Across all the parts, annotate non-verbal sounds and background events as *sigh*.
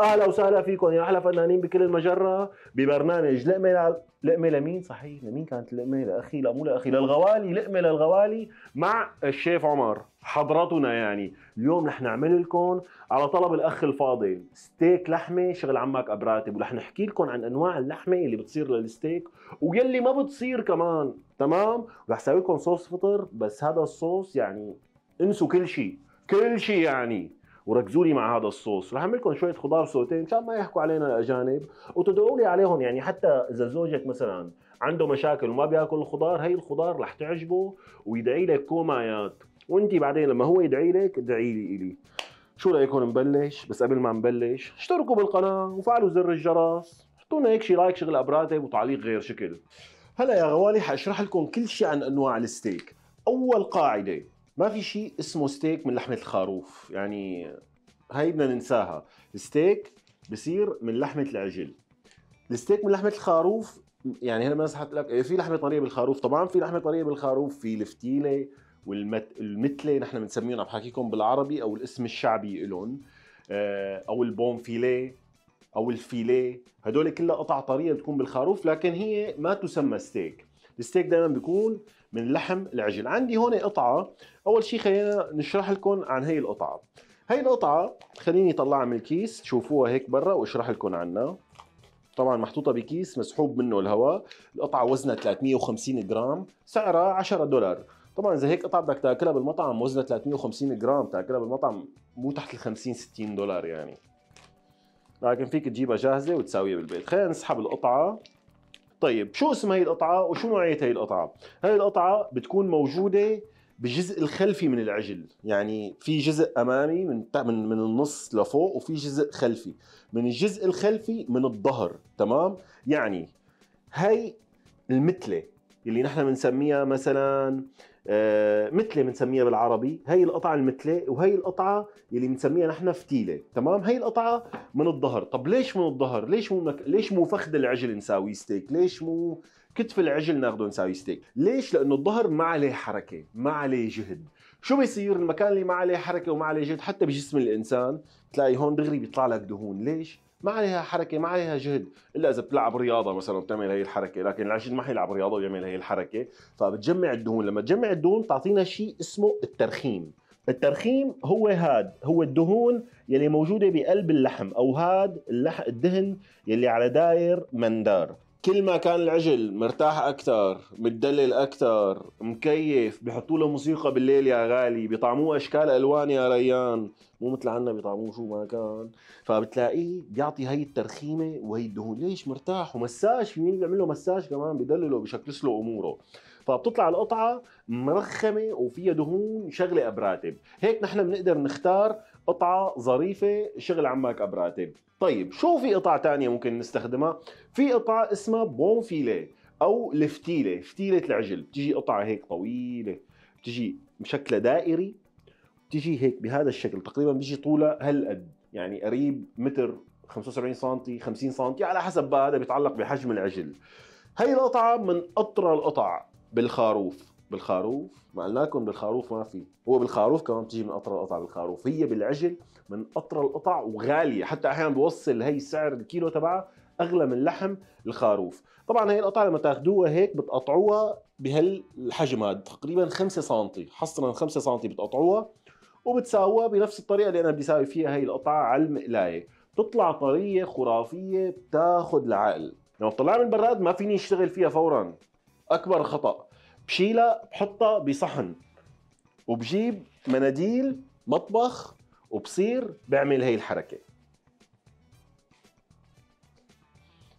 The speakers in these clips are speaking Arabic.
اهلا وسهلا فيكم يا احلى فنانين بكل المجره ببرنامج لقمه ل... لقمه لمين صحيح لمين كانت لقمه لاخي لا مو لاخي للغوالي لقمه للغوالي مع الشيف عمر حضرتنا يعني اليوم رح نعمل لكم على طلب الاخ الفاضل ستيك لحمه شغل عمك ابراتب ورح نحكي لكم عن انواع اللحمه اللي بتصير للستيك ويلي ما بتصير كمان تمام رح اسوي لكم صوص فطر بس هذا الصوص يعني انسوا كل شيء كل شيء يعني وركزوا لي مع هذا الصوص رح اعمل لكم شويه خضار صوتين مشان ما يحكوا علينا الاجانب وتدعوا لي عليهم يعني حتى اذا زوجك مثلا عنده مشاكل وما بياكل الخضار هي الخضار رح تعجبه ويدعي لك كومايات وانت بعدين لما هو يدعي لك ادعي لي الي شو رايكم نبلش بس قبل ما نبلش اشتركوا بالقناه وفعلوا زر الجرس حطوا لنا هيك شي لايك شغل ابراتب وتعليق غير شكل هلا يا غوالي حاشرح لكم كل شيء عن انواع الستيك اول قاعده ما في شيء اسمه ستيك من لحمه الخروف يعني هاي بدنا ننساها الستيك بصير من لحمه العجل الستيك من لحمه الخروف يعني هلا ما حتقول لك إيه، في لحمه طريه بالخروف طبعا في لحمه طريه بالخروف في الفتيله والمتله نحن بنسميهم عم حكيكم بالعربي او الاسم الشعبي لهم آه، او البونفيليه او الفيليه هدول كلها قطع طريه بتكون بالخروف لكن هي ما تسمى ستيك الستيك دائما بيكون من لحم العجل عندي هون قطعه اول شيء خلينا نشرح لكم عن هي القطعه هي القطعه خليني اطلعها من الكيس تشوفوها هيك برا واشرح لكم عنها طبعا محطوطه بكيس مسحوب منه الهواء القطعه وزنها 350 جرام سعرها 10 دولار طبعا اذا هيك قطعه بدك تاكلها بالمطعم وزنها 350 جرام تاكلها بالمطعم مو تحت ال 50 60 دولار يعني لكن فيك تجيبها جاهزه وتساويها بالبيت خلينا نسحب القطعه طيب شو اسم هي القطعه وشو نوعيه هي القطعه هي القطعه بتكون موجوده بالجزء الخلفي من العجل يعني في جزء امامي من من من النص لفوق وفي جزء خلفي من الجزء الخلفي من الظهر تمام يعني هي المتله اللي نحن بنسميها مثلا آه، مثله بنسميها بالعربي هي القطعه المثله وهي القطعه اللي بنسميها نحن فتيله تمام هي القطعه من الظهر طب ليش من الظهر ليش مو مك... ليش مو فخذ العجل نساوي ستيك ليش مو كتف العجل ناخده نساوي ستيك ليش لانه الظهر ما عليه حركه ما عليه جهد شو بيصير المكان اللي ما عليه حركه وما عليه جهد حتى بجسم الانسان تلاقي هون دغري بيطلع لك دهون ليش ما عليها حركه ما عليها جهد الا اذا بتلعب رياضه مثلا بتعمل هي الحركه لكن العجين ما حيلعب رياضه ويعمل هي الحركه فبتجمع الدهون لما تجمع الدهون بتعطينا شيء اسمه الترخيم الترخيم هو هاد هو الدهون يلي موجوده بقلب اللحم او هاد اللح... الدهن يلي على داير مندار كل ما كان العجل مرتاح اكثر متدلل اكثر مكيف بحطوا له موسيقى بالليل يا غالي بيطعموه اشكال الوان يا ريان مو مثل عنا بيطعموه شو ما كان فبتلاقيه بيعطي هي الترخيمه وهي الدهون ليش مرتاح ومساج في مين بيعمل له مساج كمان بدلله بشكلس له اموره فبتطلع القطعه مرخمه وفيها دهون شغله ابراتب هيك نحن بنقدر نختار قطعه ظريفه شغل عمك ابراتب طيب شو في قطع تانية ممكن نستخدمها في قطعه اسمها بونفيلي او الفتيله فتيله العجل بتجي قطعه هيك طويله بتجي مشكله دائري بتجي هيك بهذا الشكل تقريبا بيجي طولها هالقد يعني قريب متر 75 سم 50 سم على حسب بقى هذا بيتعلق بحجم العجل هي القطعه من اطرى القطع بالخاروف بالخروف ما قلنا لكم بالخروف ما في هو بالخروف كمان بتيجي من اطرى القطع بالخروف هي بالعجل من اطرى القطع وغاليه حتى احيانا بوصل هي سعر الكيلو تبعها اغلى من لحم الخروف طبعا هي القطعه لما تاخذوها هيك بتقطعوها بهالحجم هذا تقريبا 5 سم حصرا 5 سم بتقطعوها وبتساووها بنفس الطريقه اللي انا بدي اساوي فيها هي القطعه على المقلايه بتطلع طريه خرافيه بتاخذ العقل لما بطلعها من البراد ما فيني اشتغل فيها فورا اكبر خطا بشيلها بحطها بصحن وبجيب مناديل مطبخ وبصير بعمل هي الحركه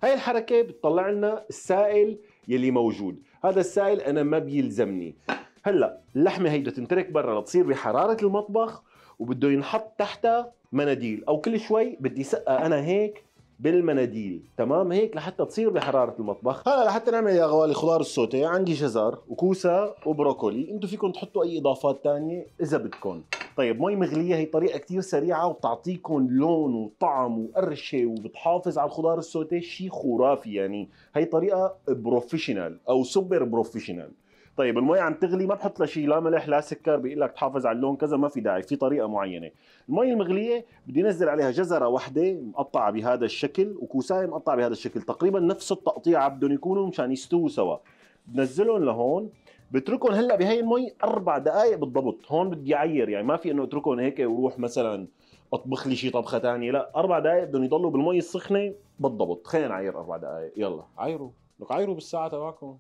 هاي الحركة بتطلع لنا السائل يلي موجود هذا السائل أنا ما بيلزمني هلا اللحمة هي بدها تنترك برا لتصير بحرارة المطبخ وبده ينحط تحتها مناديل أو كل شوي بدي سقى أنا هيك بالمناديل تمام هيك لحتى تصير بحراره المطبخ هلا لحتى نعمل يا غوالي خضار السوتي عندي جزر وكوسه وبروكولي انتم فيكم تحطوا اي اضافات ثانيه اذا بدكم طيب مي مغليه هي طريقه كثير سريعه وبتعطيكم لون وطعم وقرشه وبتحافظ على الخضار السوتي شيء خرافي يعني هي طريقه بروفيشنال او سوبر بروفيشنال طيب المي عم تغلي ما بحط لها شيء لا ملح لا سكر بيقول لك تحافظ على اللون كذا ما في داعي في طريقه معينه المي المغليه بدي انزل عليها جزره واحده مقطعه بهذا الشكل وكوسايه مقطعه بهذا الشكل تقريبا نفس التقطيعه بدهم يكونوا مشان يستووا سوا بنزلهم لهون بتركهم هلا بهي المي اربع دقائق بالضبط هون بدي اعير يعني ما في انه اتركهم هيك وروح مثلا اطبخ لي شيء طبخه ثانيه لا اربع دقائق بدهم يضلوا بالمي السخنه بالضبط خلينا نعير اربع دقائق يلا عايروا لك عايروا بالساعه تبعكم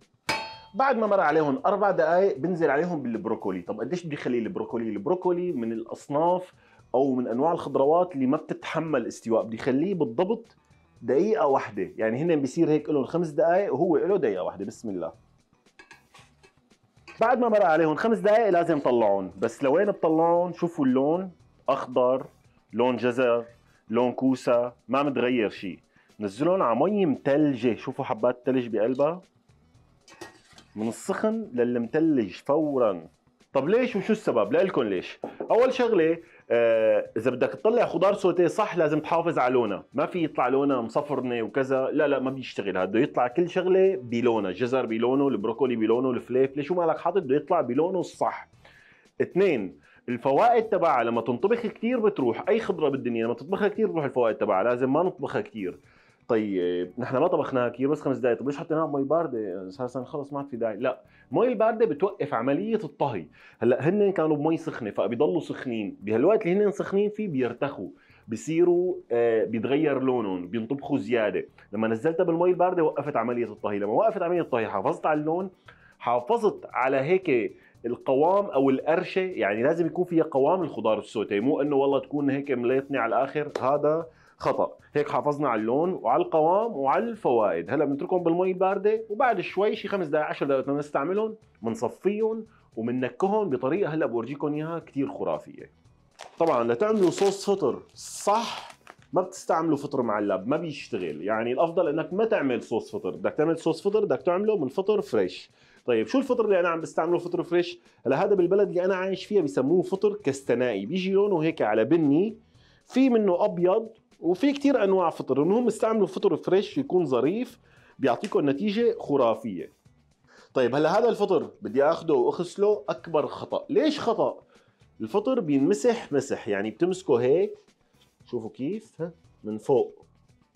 بعد ما مر عليهم اربع دقائق بنزل عليهم بالبروكولي طب قديش بدي خلي البروكولي البروكولي من الاصناف او من انواع الخضروات اللي ما بتتحمل استواء بدي خليه بالضبط دقيقه واحده يعني هن بيصير هيك لهم خمس دقائق وهو له دقيقه واحده بسم الله بعد ما مر عليهم خمس دقائق لازم طلعهم بس لوين بطلعهم شوفوا اللون اخضر لون جزر لون كوسه ما متغير شيء نزلون على مي متلجه شوفوا حبات ثلج بقلبها من السخن للمتلج فورا طب ليش وشو السبب؟ لكم ليش؟ اول شغله آه اذا بدك تطلع خضار سوتيه صح لازم تحافظ على لونها، ما في يطلع لونها مصفرنه وكذا، لا لا ما بيشتغل هذا بده يطلع كل شغله بلونها، الجزر بلونه، البروكولي بلونه، الفليفله شو مالك حاطط بده يطلع بلونه الصح. اثنين الفوائد تبعها لما تنطبخ كثير بتروح، اي خضره بالدنيا لما تطبخها كثير بتروح الفوائد تبعها، لازم ما نطبخها كثير. طيب نحن ما طبخناها كثير بس خمس دقائق طيب ليش حطيناها بمي بارده اساسا خلص ما عاد في داعي لا المي البارده بتوقف عمليه الطهي هلا هن كانوا بمي سخنه فبيضلوا سخنين بهالوقت اللي هن سخنين فيه بيرتخوا بصيروا آه بيتغير لونهم بينطبخوا زياده لما نزلتها بالمي البارده وقفت عمليه الطهي لما وقفت عمليه الطهي حافظت على اللون حافظت على هيك القوام او القرشه يعني لازم يكون فيها قوام الخضار السوتي مو انه والله تكون هيك مليطني على الاخر هذا خطا هيك حافظنا على اللون وعلى القوام وعلى الفوائد هلا بنتركهم بالمي البارده وبعد شوي شي خمس دقائق 10 دقائق بنستعملهم بنصفيهم وبننكههم بطريقه هلا بورجيكم اياها كثير خرافيه طبعا لتعملوا صوص فطر صح ما بتستعملوا فطر معلب ما بيشتغل يعني الافضل انك ما تعمل صوص فطر بدك تعمل صوص فطر بدك تعمله من فطر فريش طيب شو الفطر اللي انا عم بستعمله فطر فريش هلا هذا بالبلد اللي انا عايش فيها بيسموه فطر كستنائي بيجي لونه هيك على بني في منه ابيض وفي كتير انواع فطر انهم استعملوا فطر فريش يكون ظريف بيعطيكم نتيجه خرافيه طيب هلا هذا الفطر بدي اخده واغسله اكبر خطا ليش خطا الفطر بينمسح مسح يعني بتمسكه هيك شوفوا كيف ها من فوق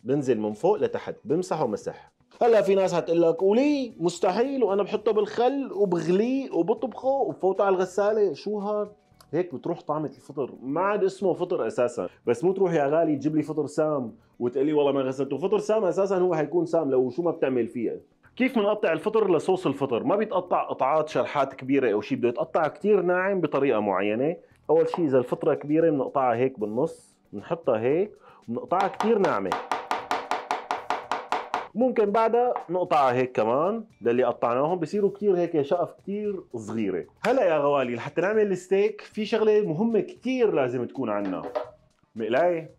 بنزل من فوق لتحت بمسحه مسح هلا في ناس هتقول لك ولي مستحيل وانا بحطه بالخل وبغليه وبطبخه وبفوته على الغساله شو هاد هيك بتروح طعمه الفطر ما عاد اسمه فطر اساسا بس مو تروح يا غالي تجيب لي فطر سام وتقلي والله ما غسلته فطر سام اساسا هو حيكون سام لو شو ما بتعمل فيه كيف بنقطع الفطر لصوص الفطر ما بيتقطع قطعات شرحات كبيره او شيء بده يتقطع كثير ناعم بطريقه معينه اول شيء اذا الفطره كبيره بنقطعها هيك بالنص بنحطها هيك بنقطعها كثير ناعمه ممكن بعدها نقطعها هيك كمان للي قطعناهم بصيروا كثير هيك شقف كثير صغيره هلا يا غوالي لحتى نعمل الستيك في شغله مهمه كثير لازم تكون عندنا مقلايه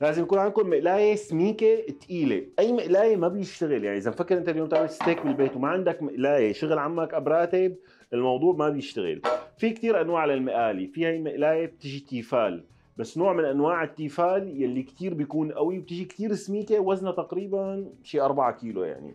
لازم يكون عندكم مقلايه سميكه ثقيله اي مقلايه ما بيشتغل يعني اذا مفكر انت اليوم تعمل ستيك بالبيت وما عندك مقلايه شغل عمك ابراتب الموضوع ما بيشتغل في كثير انواع للمقالي في هي المقلايه بتجي تيفال بس نوع من انواع التيفال يلي كثير بيكون قوي وبتيجي كثير سميكه وزنها تقريبا شي 4 كيلو يعني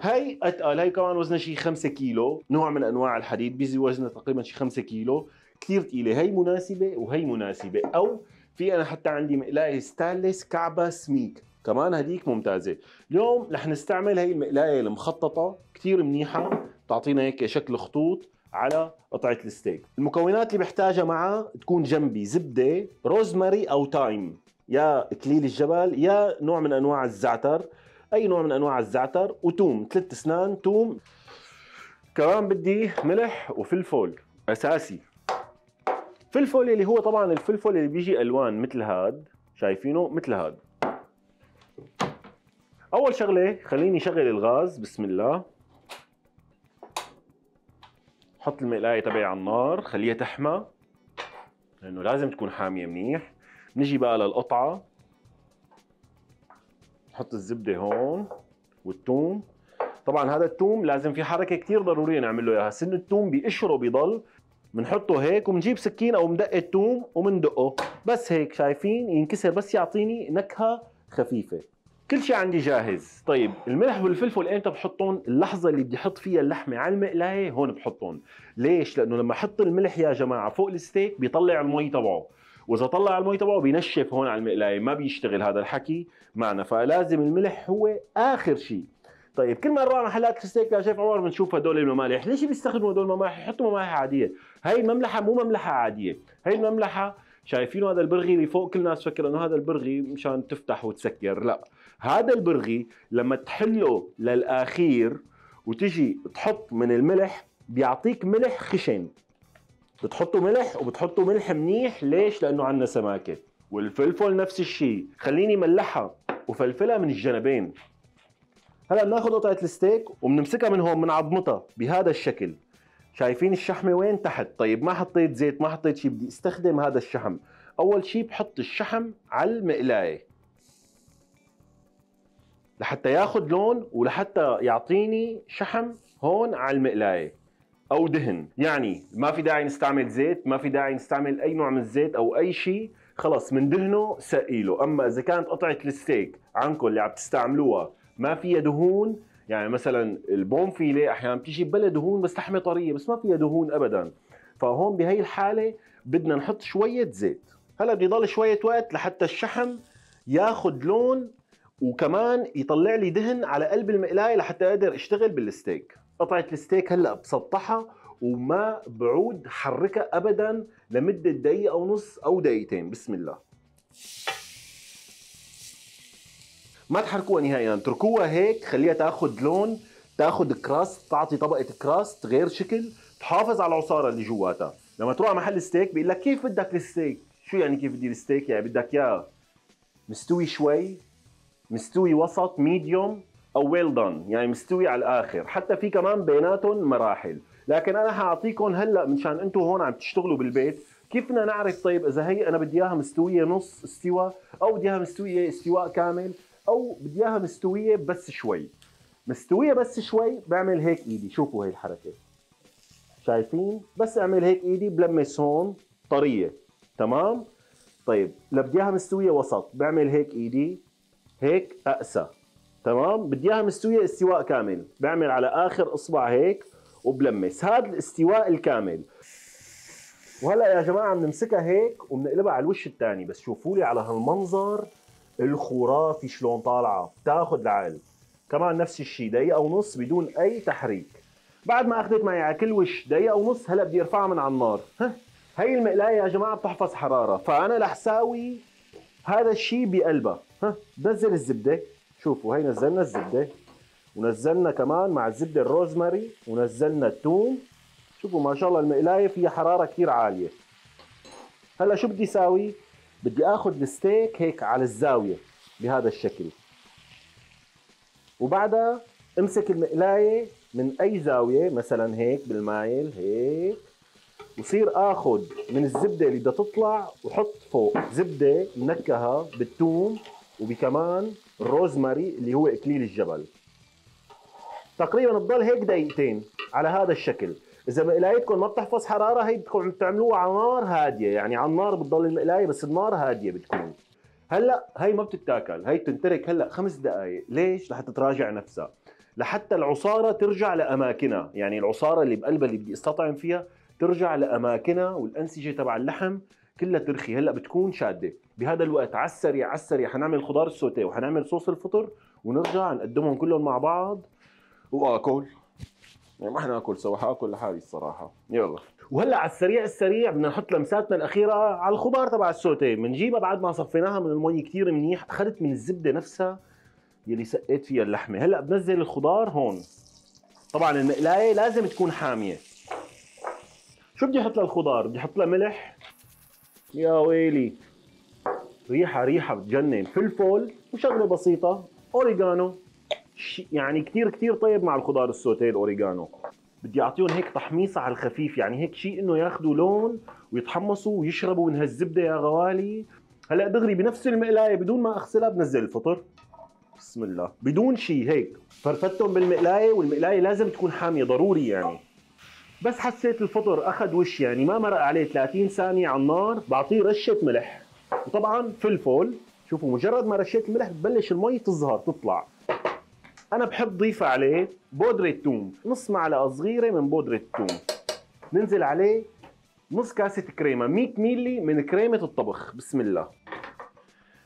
هاي اتقل آه، هاي كمان وزنها شي 5 كيلو نوع من انواع الحديد بيزي وزنها تقريبا شي 5 كيلو كثير ثقيله هي مناسبه وهي مناسبه او في انا حتى عندي مقلايه ستانلس كعبه سميك كمان هديك ممتازه اليوم رح نستعمل هي المقلايه المخططه كثير منيحه بتعطينا هيك شكل خطوط على قطعه الستيك المكونات اللي بحتاجها معها تكون جنبي زبده روزماري او تايم يا اكليل الجبل يا نوع من انواع الزعتر اي نوع من انواع الزعتر وتوم ثلاث اسنان توم كمان بدي ملح وفلفل اساسي فلفل اللي هو طبعا الفلفل اللي بيجي الوان مثل هاد شايفينه مثل هاد اول شغله خليني شغل الغاز بسم الله حط المقلايه تبعي على النار خليها تحمى لانه لازم تكون حاميه منيح نجي بقى للقطعه نحط الزبده هون والثوم طبعا هذا الثوم لازم في حركه كثير ضرورية نعمل له اياها سن الثوم بقشره بضل بنحطه هيك وبنجيب سكين او مدقه ثوم وبندقه بس هيك شايفين ينكسر بس يعطيني نكهه خفيفه كل شيء عندي جاهز طيب الملح والفلفل امتى بحطهم اللحظه اللي بدي احط فيها اللحمه على المقلايه هون بحطهم ليش لانه لما احط الملح يا جماعه فوق الستيك بيطلع المي تبعه واذا طلع المي تبعه بينشف هون على المقلايه ما بيشتغل هذا الحكي معنا فلازم الملح هو اخر شيء طيب كل مره انا محلات الستيك يا شيف عمر بنشوف هدول الممالح ليش بيستخدموا هدول الممالح يحطوا ممالح عاديه هاي مملحه مو مملحه عاديه هاي المملحه شايفينه هذا البرغي اللي فوق كل الناس فكر انه هذا البرغي مشان تفتح وتسكر لا هذا البرغي لما تحله للاخير وتجي تحط من الملح بيعطيك ملح خشن بتحطوا ملح وبتحطوا ملح منيح ليش لانه عندنا سماكه والفلفل نفس الشيء خليني ملحها وفلفلها من الجنبين هلا بناخذ قطعه الستيك وبنمسكها من هون عظمتها بهذا الشكل شايفين الشحمه وين تحت طيب ما حطيت زيت ما حطيت شيء بدي استخدم هذا الشحم اول شيء بحط الشحم على المقلايه لحتى ياخذ لون ولحتى يعطيني شحم هون على المقلايه او دهن يعني ما في داعي نستعمل زيت ما في داعي نستعمل اي نوع من الزيت او اي شيء خلص من دهنه سقيله اما اذا كانت قطعه الستيك عنكم اللي عم تستعملوها ما فيها دهون يعني مثلا البون فيلي احيانا بتيجي بلا دهون بس لحمه طريه بس ما فيها دهون ابدا فهون بهي الحاله بدنا نحط شويه زيت هلا بيضل شويه وقت لحتى الشحم ياخذ لون وكمان يطلع لي دهن على قلب المقلايه لحتى اقدر اشتغل بالستيك قطعه الستيك هلا بسطحها وما بعود حركها ابدا لمده دقيقه ونص او دقيقتين بسم الله ما تحركوها نهائيا اتركوها هيك خليها تاخذ لون تاخذ كراست تعطي طبقه كراست غير شكل تحافظ على العصاره اللي جواتها لما تروح على محل ستيك بيقول لك كيف بدك الستيك شو يعني كيف بدي الستيك يعني بدك اياه مستوي شوي مستوي وسط ميديوم او ويل well دون يعني مستوي على الاخر حتى في كمان بيناتهم مراحل لكن انا حاعطيكم هلا مشان انتم هون عم تشتغلوا بالبيت كيف بدنا نعرف طيب اذا هي انا بدي اياها مستويه نص استوى او بدي اياها مستويه استواء كامل او بدي اياها مستويه بس شوي مستويه بس شوي بعمل هيك ايدي شوفوا هي الحركه شايفين بس اعمل هيك ايدي بلمس هون طريه تمام طيب لو بدي اياها مستويه وسط بعمل هيك ايدي هيك اقسى تمام بدي اياها مستويه استواء كامل بعمل على اخر اصبع هيك وبلمس هذا الاستواء الكامل وهلا يا جماعه بنمسكها هيك وبنقلبها على الوش الثاني بس شوفوا لي على هالمنظر الخرافي شلون طالعه بتاخذ العقل كمان نفس الشيء دقيقه ونص بدون اي تحريك بعد ما اخذت معي على كل وش دقيقه ونص هلا بدي ارفعها من على النار ها. هي المقلايه يا جماعه بتحفظ حراره فانا رح هذا الشيء بقلبها ها نزل الزبده شوفوا هي نزلنا الزبده ونزلنا كمان مع الزبده الروزماري ونزلنا الثوم شوفوا ما شاء الله المقلايه فيها حراره كثير عاليه هلا شو بدي ساوي بدي اخذ الستيك هيك على الزاويه بهذا الشكل وبعدها امسك المقلايه من اي زاويه مثلا هيك بالمايل هيك وصير اخذ من الزبده اللي بدها تطلع وحط فوق زبده منكهه بالثوم وبكمان روزماري اللي هو اكليل الجبل تقريبا بتضل هيك دقيقتين على هذا الشكل اذا مقلايتكم ما بتحفظ حراره هي بدكم تعملوها على نار هاديه يعني على النار بتضل المقلايه بس النار هاديه بتكون هلا هي ما بتتاكل هي بتنترك هلا خمس دقائق ليش لحتى تراجع نفسها لحتى العصاره ترجع لاماكنها يعني العصاره اللي بقلبها اللي بدي استطعم فيها ترجع لاماكنها والانسجه تبع اللحم كلها ترخي هلا بتكون شاده بهذا الوقت على السريع على السريع حنعمل خضار السوتيه وحنعمل صوص الفطر ونرجع نقدمهم كلهم مع بعض واكل يعني ما حناكل سوا حاكل لحالي الصراحه يلا وهلا على السريع السريع بدنا نحط لمساتنا الاخيره على الخضار تبع السوتيه بنجيبها بعد ما صفيناها من المي كثير منيح اخذت من الزبده نفسها يلي سقيت فيها اللحمه هلا بنزل الخضار هون طبعا المقلايه لازم تكون حاميه شو بدي احط للخضار بدي احط لها ملح يا ويلي ريحة ريحة بتجنن فلفل وشغلة بسيطة اوريجانو يعني كثير كثير طيب مع الخضار السوتيه الاوريجانو بدي اعطيهم هيك تحميصه على الخفيف يعني هيك شيء انه ياخذوا لون ويتحمصوا ويشربوا من هالزبده يا غوالي هلا دغري بنفس المقلايه بدون ما اغسلها بنزل الفطر بسم الله بدون شيء هيك فرفتهم بالمقلايه والمقلايه لازم تكون حاميه ضروري يعني بس حسيت الفطر اخذ وش يعني ما مرق عليه 30 ثانيه على النار بعطيه رشه ملح وطبعا فلفل شوفوا مجرد ما رشيت الملح ببلش المي تظهر تطلع انا بحب ضيف عليه بودره ثوم نص معلقه صغيره من بودره الثوم ننزل عليه نص كاسه كريمه 100 مللي من كريمه الطبخ بسم الله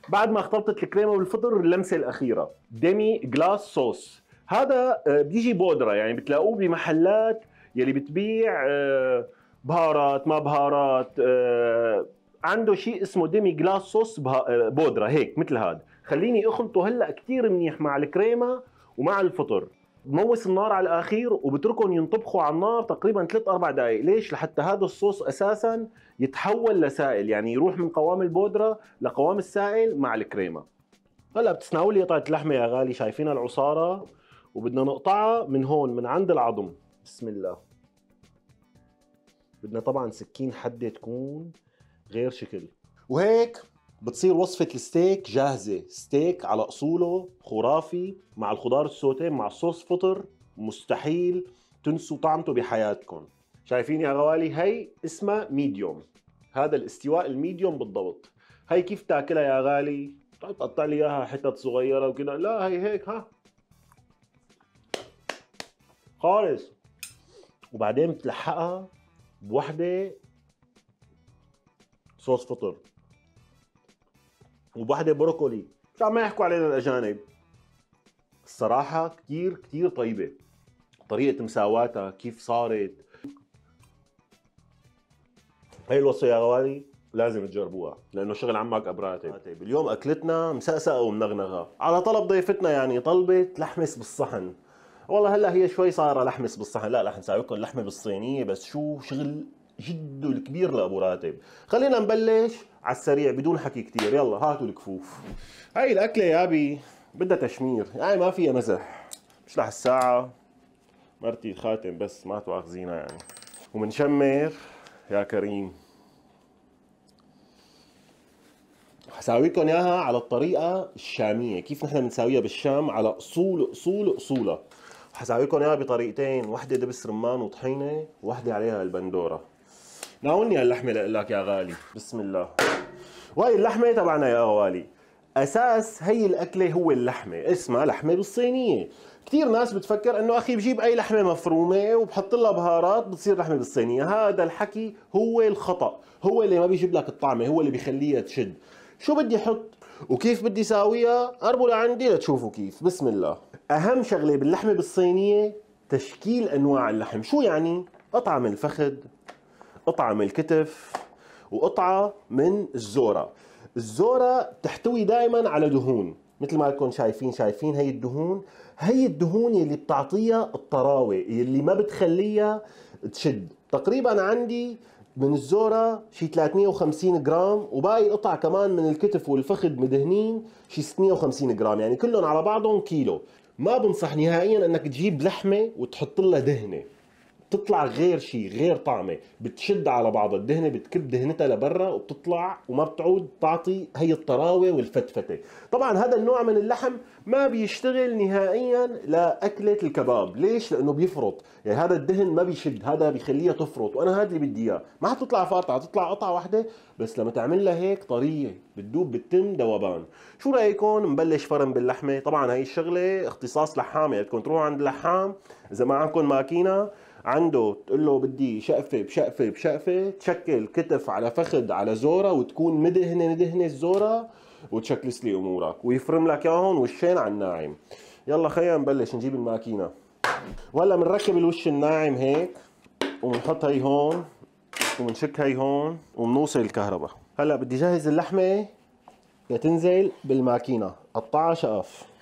بعد ما اختلطت الكريمه بالفطر اللمسه الاخيره ديمي جلاس صوص هذا آه، بيجي بودره يعني بتلاقوه بمحلات يلي بتبيع آه، بهارات ما بهارات آه، عنده شيء اسمه ديمي جلاس صوص آه، بودره هيك مثل هذا خليني اخلطه هلا كثير منيح مع الكريمه ومع الفطر بموس النار على الاخير وبتركهم ينطبخوا على النار تقريبا 3 4 دقائق ليش لحتى هذا الصوص اساسا يتحول لسائل يعني يروح من قوام البودره لقوام السائل مع الكريمه هلا بتسناوا لي قطعه اللحمه يا غالي شايفينها العصاره وبدنا نقطعها من هون من عند العظم بسم الله بدنا طبعا سكين حدة تكون غير شكل وهيك بتصير وصفة الستيك جاهزة ستيك على أصوله خرافي مع الخضار السوتين مع صوص فطر مستحيل تنسوا طعمته بحياتكم شايفين يا غوالي هي اسمها ميديوم هذا الاستواء الميديوم بالضبط هي كيف تاكلها يا غالي تقطع طيب لي اياها حتت صغيره وكذا لا هي هيك ها خالص وبعدين بتلحقها بوحده صوص فطر وبوحده بروكولي مش ما يحكوا علينا الاجانب الصراحه كتير كتير طيبه طريقه مساواتها كيف صارت هي الوصفه يا غوالي لازم تجربوها لانه شغل عمك ابراتب آه، طيب، اليوم اكلتنا مسقسقه ومنغنغه على طلب ضيفتنا يعني طلبت لحمس بالصحن والله هلا هي شوي صايره لحمس بالصحن لا رح نساوي لكم لحمه بالصينيه بس شو شغل جد الكبير لابو راتب خلينا نبلش على السريع بدون حكي كثير يلا هاتوا الكفوف هاي الاكله يا ابي بدها تشمير هاي ما فيها مزح لح الساعه مرتي خاتم بس ما تواخذينا يعني ومنشمر يا كريم حساويكم اياها على الطريقه الشاميه كيف نحن بنساويها بالشام على اصول اصول اصولها حساوي لكم اياها بطريقتين وحده دبس رمان وطحينه وحده عليها البندوره ناولني هاللحمه لقلك لك يا غالي بسم الله وهي اللحمه تبعنا يا غالي اساس هي الاكله هو اللحمه اسمها لحمه بالصينيه كثير ناس بتفكر انه اخي بجيب اي لحمه مفرومه وبحط لها بهارات بتصير لحمه بالصينيه هذا الحكي هو الخطا هو اللي ما بيجيب لك الطعمه هو اللي بيخليها تشد شو بدي احط وكيف بدي ساويها قربوا لعندي لتشوفوا كيف بسم الله اهم شغله باللحمه بالصينيه تشكيل انواع اللحم شو يعني قطعه من الفخذ قطعه من الكتف وقطعه من الزوره الزوره بتحتوي دائما على دهون مثل ما لكم شايفين شايفين هي الدهون هي الدهون يلي بتعطيها الطراوه يلي ما بتخليها تشد تقريبا عندي من الزوره شي 350 جرام وباقي قطع كمان من الكتف والفخذ مدهنين شي 650 جرام يعني كلهم على بعضهم كيلو ما بنصح نهائيا انك تجيب لحمه وتحط لها دهنه بتطلع غير شيء غير طعمه بتشد على بعضها الدهنه بتكب دهنتها لبرا وبتطلع وما بتعود تعطي هي الطراوه والفتفته طبعا هذا النوع من اللحم ما بيشتغل نهائيا لاكله الكباب ليش لانه بيفرط يعني هذا الدهن ما بيشد هذا بيخليها تفرط وانا هذا اللي بدي اياه ما حتطلع فاطعه تطلع قطعه واحده بس لما تعمل لها هيك طريه بتدوب بتم دوبان شو رايكم نبلش فرن باللحمه طبعا هي الشغله اختصاص لحامه بدكم تروحوا عند اللحام اذا ما عندكم ماكينه عنده تقول له بدي شقفه بشقفه بشقفه تشكل كتف على فخذ على زوره وتكون مدهنه مدهنه الزوره وتشكلس لي امورك ويفرم لك اياهم وشين على الناعم يلا خلينا نبلش نجيب الماكينه وهلا بنركب الوش الناعم هيك وبنحط هي هون وبنشك هي هون وبنوصل الكهرباء هلا بدي جهز اللحمه لتنزل بالماكينه قطعها شقف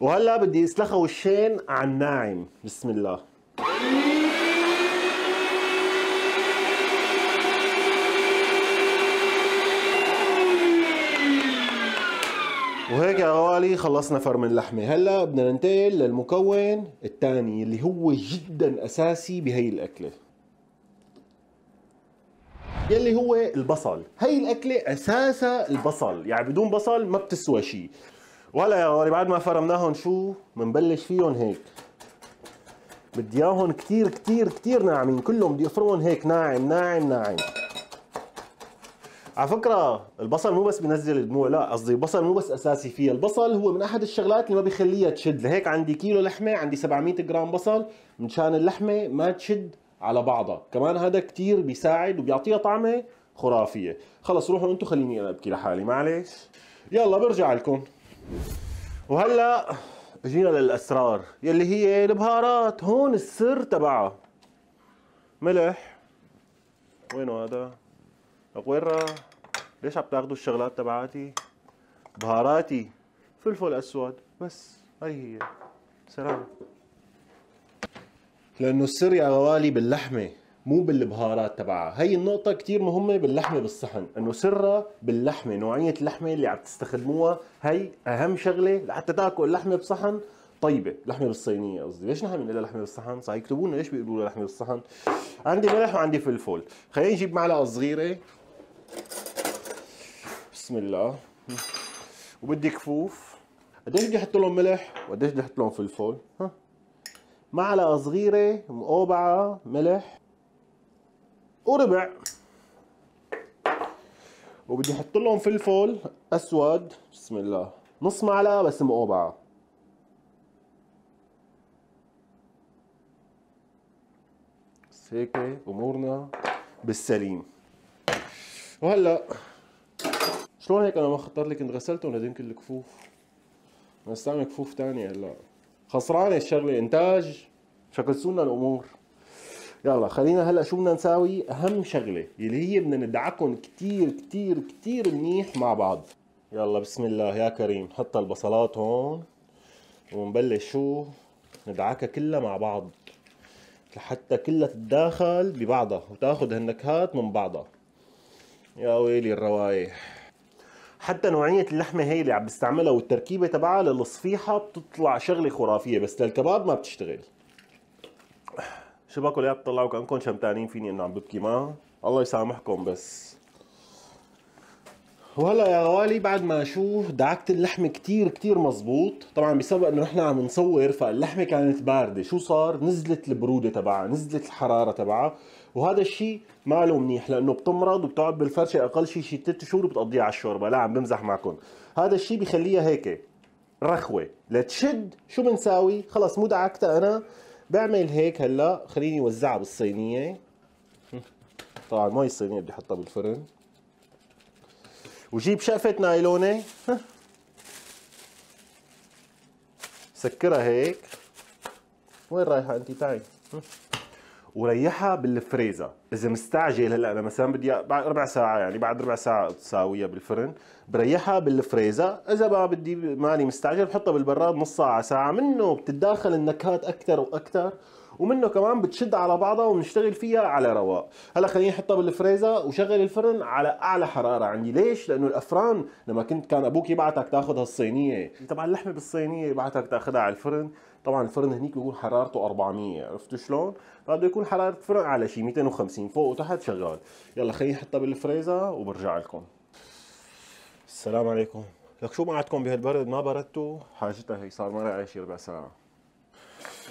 وهلا بدي اسلخها وشين على الناعم بسم الله وهيك يا غوالي خلصنا فرم اللحمة هلا بدنا ننتقل للمكون الثاني اللي هو جدا أساسي بهي الأكلة يلي هو البصل هي الأكلة أساسها البصل يعني بدون بصل ما بتسوى شيء وهلا يا غالي بعد ما فرمناهم شو بنبلش فيهم هيك بدي اياهم كثير كثير كثير ناعمين كلهم بدي افرمهم هيك ناعم ناعم ناعم على فكره البصل مو بس بينزل الدموع لا قصدي البصل مو بس اساسي فيها البصل هو من احد الشغلات اللي ما بيخليها تشد لهيك عندي كيلو لحمه عندي 700 جرام بصل مشان اللحمه ما تشد على بعضها كمان هذا كثير بيساعد وبيعطيها طعمه خرافيه خلص روحوا انتم خليني انا ابكي لحالي معلش يلا برجع لكم وهلا جينا للاسرار يلي هي البهارات هون السر تبعها ملح وينو هذا لك وين راح ليش عم تاخذوا الشغلات تبعاتي بهاراتي فلفل اسود بس هي هي سلام لانه السر يا غوالي باللحمه مو بالبهارات تبعها هي النقطة كتير مهمة باللحمة بالصحن انه سرها باللحمة نوعية اللحمة اللي عم تستخدموها هي اهم شغلة لحتى تاكل لحمة بصحن طيبة لحمة بالصينية قصدي ليش نحن بنقول لحمة بالصحن صح يكتبوا لنا ليش بيقولوا لها لحمة بالصحن عندي ملح وعندي فلفل خلينا نجيب معلقة صغيرة بسم الله وبدي كفوف قديش بدي احط لهم ملح وقديش بدي احط لهم فلفل ها معلقة صغيرة مقوبعة ملح وربع وبدي احط لهم فلفل اسود بسم الله نص معلقه بس مقوبعه بس هيك امورنا بالسليم وهلا شلون هيك انا ما خطر لي كنت غسلتهم هذين كل الكفوف بس كفوف ثانيه هلا خسرانه الشغله انتاج سونا الامور يلا خلينا هلا شو بدنا نساوي اهم شغله اللي هي بدنا ندعكم كثير كثير كثير منيح مع بعض يلا بسم الله يا كريم حط البصلات هون ونبلش شو ندعكها كلها مع بعض لحتى كلها تتداخل ببعضها وتاخذ هالنكهات من بعضها يا ويلي الروايح حتى نوعية اللحمة هي اللي عم بستعملها والتركيبة تبعها للصفيحة بتطلع شغلة خرافية بس للكباب ما بتشتغل شبكوا اللي بتطلعوا كانكم شمتانين فيني انه عم ببكي ما الله يسامحكم بس وهلا يا غوالي بعد ما شو دعكت اللحمه كتير كتير مزبوط طبعا بسبب انه نحن عم نصور فاللحمه كانت بارده شو صار نزلت البروده تبعها نزلت الحراره تبعها وهذا الشيء ما له منيح لانه بتمرض وبتقعد بالفرشه اقل شيء شي ثلاث شهور بتقضيها على الشوربه لا عم بمزح معكم هذا الشيء بخليها هيك رخوه لتشد شو بنساوي خلص مو دعكتها انا بعمل هيك هلا خليني وزعها بالصينيه طبعا مي الصينيه بدي احطها بالفرن وجيب شقفه نايلونه سكرها هيك وين رايحه انت تعي وريحها بالفريزر اذا مستعجل هلا انا مثلا بدي بعد ربع ساعه يعني بعد ربع ساعه تساويها بالفرن بريحها بالفريزر اذا ما بدي ماني مستعجل بحطها بالبراد نص ساعه ساعه منه بتتداخل النكهات اكثر واكثر ومنه كمان بتشد على بعضها وبنشتغل فيها على رواق هلا خليني احطها بالفريزر وشغل الفرن على اعلى حراره عندي ليش لانه الافران لما كنت كان ابوك يبعتك تاخذ هالصينيه طبعا اللحمه بالصينيه يبعتك تاخذها على الفرن طبعا الفرن هنيك بيكون حرارته 400 عرفتوا شلون فبده يكون حراره فرن على شيء 250 فوق وتحت شغال يلا خليني احطها بالفريزر وبرجع لكم السلام عليكم لك شو معتكم بهالبرد ما بردتوا حاجتها هي صار مرق لها شيء ربع ساعه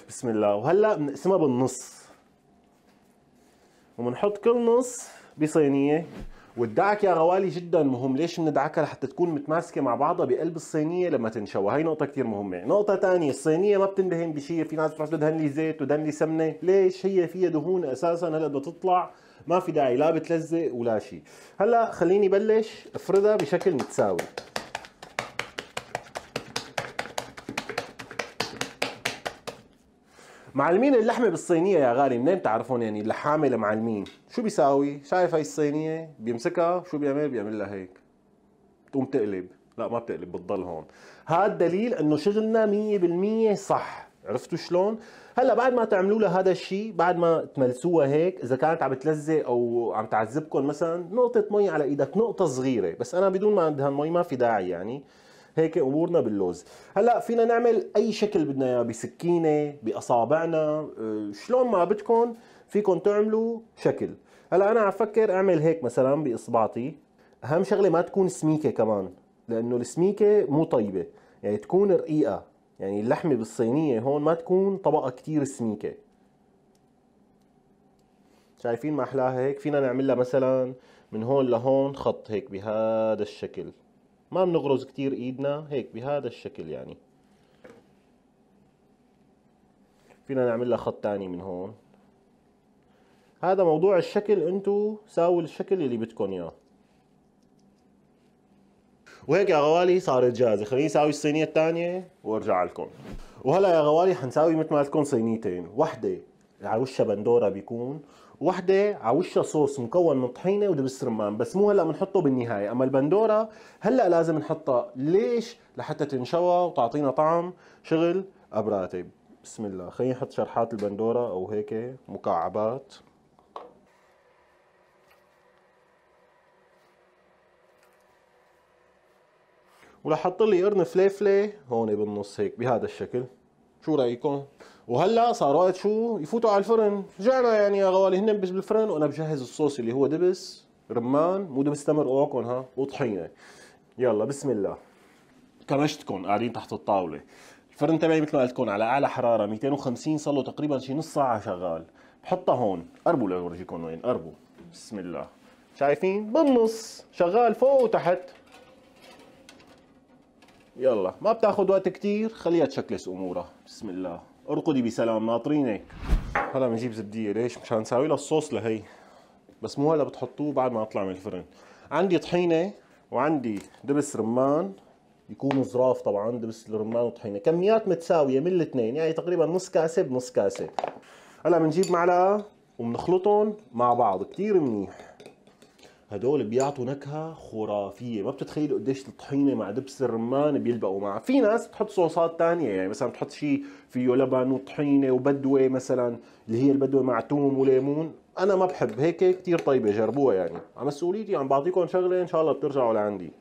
بسم الله وهلا بنقسمها بالنص وبنحط كل نص بصينيه والدعك يا غوالي جدا مهم ليش بندعكها لحتى تكون متماسكه مع بعضها بقلب الصينيه لما تنشوى هاي نقطه كثير مهمه نقطه ثانيه الصينيه ما بتندهن بشيء في ناس بتروح تدهن لي زيت ودهن لي سمنه ليش هي فيها دهون اساسا هلا بدها تطلع ما في داعي لا بتلزق ولا شيء هلا خليني بلش افردها بشكل متساوي معلمين اللحمه بالصينيه يا غالي منين تعرفون يعني اللحامه لمعلمين شو بيساوي شايف هاي الصينيه بيمسكها شو بيعمل بيعمل لها هيك بتقوم تقلب لا ما بتقلب بتضل هون هذا دليل انه شغلنا 100% صح عرفتوا شلون؟ هلا بعد ما تعملوا لها هذا الشيء بعد ما تملسوها هيك اذا كانت عم تلزق او عم تعذبكم مثلا نقطه مي على ايدك نقطه صغيره بس انا بدون ما عندها مي ما في داعي يعني هيك امورنا باللوز هلا فينا نعمل اي شكل بدنا اياه بسكينه باصابعنا آه، شلون ما بدكم فيكم تعملوا شكل هلا انا عم فكر اعمل هيك مثلا باصبعتي اهم شغله ما تكون سميكه كمان لانه السميكه مو طيبه يعني تكون رقيقه يعني اللحمه بالصينيه هون ما تكون طبقه كتير سميكه شايفين ما احلاها هيك فينا نعمل لها مثلا من هون لهون خط هيك بهذا الشكل ما بنغرز كتير ايدنا هيك بهذا الشكل يعني فينا نعمل لها خط تاني من هون هذا موضوع الشكل انتو ساووا الشكل اللي بدكم اياه وهيك يا غوالي صارت جاهزه خليني ساوي الصينيه الثانيه وارجع لكم وهلا يا غوالي حنساوي مثل ما قلت لكم صينيتين وحده على وشها بندوره بيكون وحده على وشها صوص مكون من طحينه ودبس رمان بس مو هلا بنحطه بالنهايه اما البندوره هلا لازم نحطها ليش لحتى تنشوى وتعطينا طعم شغل ابراتب بسم الله خلينا نحط شرحات البندوره او هيك مكعبات وراح احط لي قرن فليفله هون بالنص هيك بهذا الشكل شو رايكم وهلا صار وقت شو يفوتوا على الفرن رجعنا يعني يا غوالي هن بالفرن وانا بجهز الصوص اللي هو دبس رمان مو دبس تمر اوعكم ها وطحينه يلا بسم الله كمشتكم قاعدين تحت الطاوله الفرن تبعي مثل ما قلت لكم على اعلى حراره 250 صار له تقريبا شي نص ساعه شغال بحطها هون قربوا لاورجيكم وين قربوا بسم الله شايفين بالنص شغال فوق وتحت يلا ما بتاخذ وقت كثير خليها تشكلس امورها بسم الله ارقدي بسلام ناطرينك هلا بنجيب زبديه ليش مشان نساوي لها الصوص لهي بس مو هلا بتحطوه بعد ما اطلع من الفرن عندي طحينه وعندي دبس رمان يكون ظراف طبعا دبس الرمان وطحينه كميات متساويه من الاثنين يعني تقريبا نص كاسه بنص كاسه هلا بنجيب معلقه وبنخلطهم مع بعض كثير منيح هدول بيعطوا نكهه خرافيه ما بتتخيلوا قديش الطحينه مع دبس الرمان بيلبقوا معها في ناس بتحط صوصات تانية يعني مثلا بتحط شيء فيه لبن وطحينه وبدوه مثلا اللي هي البدوه مع توم وليمون انا ما بحب هيك كثير طيبه جربوها يعني على مسؤوليتي عم بعطيكم شغله ان شاء الله بترجعوا لعندي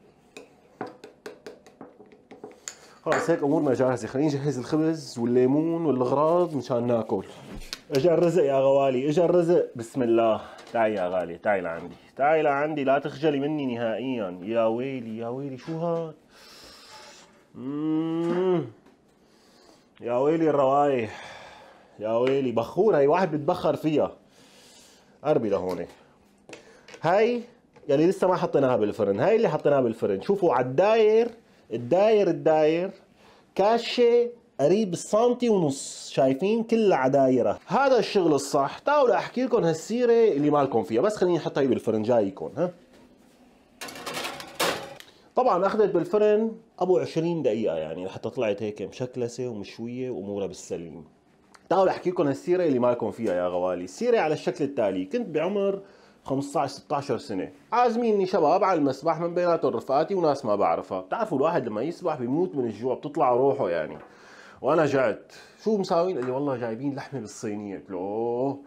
خلاص هيك امورنا جاهزه خلينا نجهز الخبز والليمون والاغراض مشان ناكل اجى الرزق يا غوالي اجى الرزق بسم الله تعي يا غالي تعي لعندي تعي لعندي لا تخجلي مني نهائيا يا ويلي يا ويلي شو هاد يا ويلي الروايح يا ويلي بخور هي واحد بتبخر فيها قربي لهون هاي يلي لسه ما حطيناها بالفرن هاي اللي حطيناها بالفرن شوفوا على الداير الداير الداير كاشة قريب السنتي ونص شايفين كل عدايرة هذا الشغل الصح تعالوا احكي لكم هالسيرة اللي مالكم فيها بس خليني احطها بالفرن يكون ها طبعا اخذت بالفرن ابو 20 دقيقة يعني لحتى طلعت هيك مشكلسة ومشوية وامورها بالسليم تعالوا احكي لكم هالسيرة اللي مالكم فيها يا غوالي السيرة على الشكل التالي كنت بعمر 15 16 سنه عازميني شباب على المسبح من بيناتهم رفقاتي وناس ما بعرفها بتعرفوا الواحد لما يسبح بيموت من الجوع بتطلع روحه يعني وانا جعت شو مساويين قال لي والله جايبين لحمه بالصينيه قلت له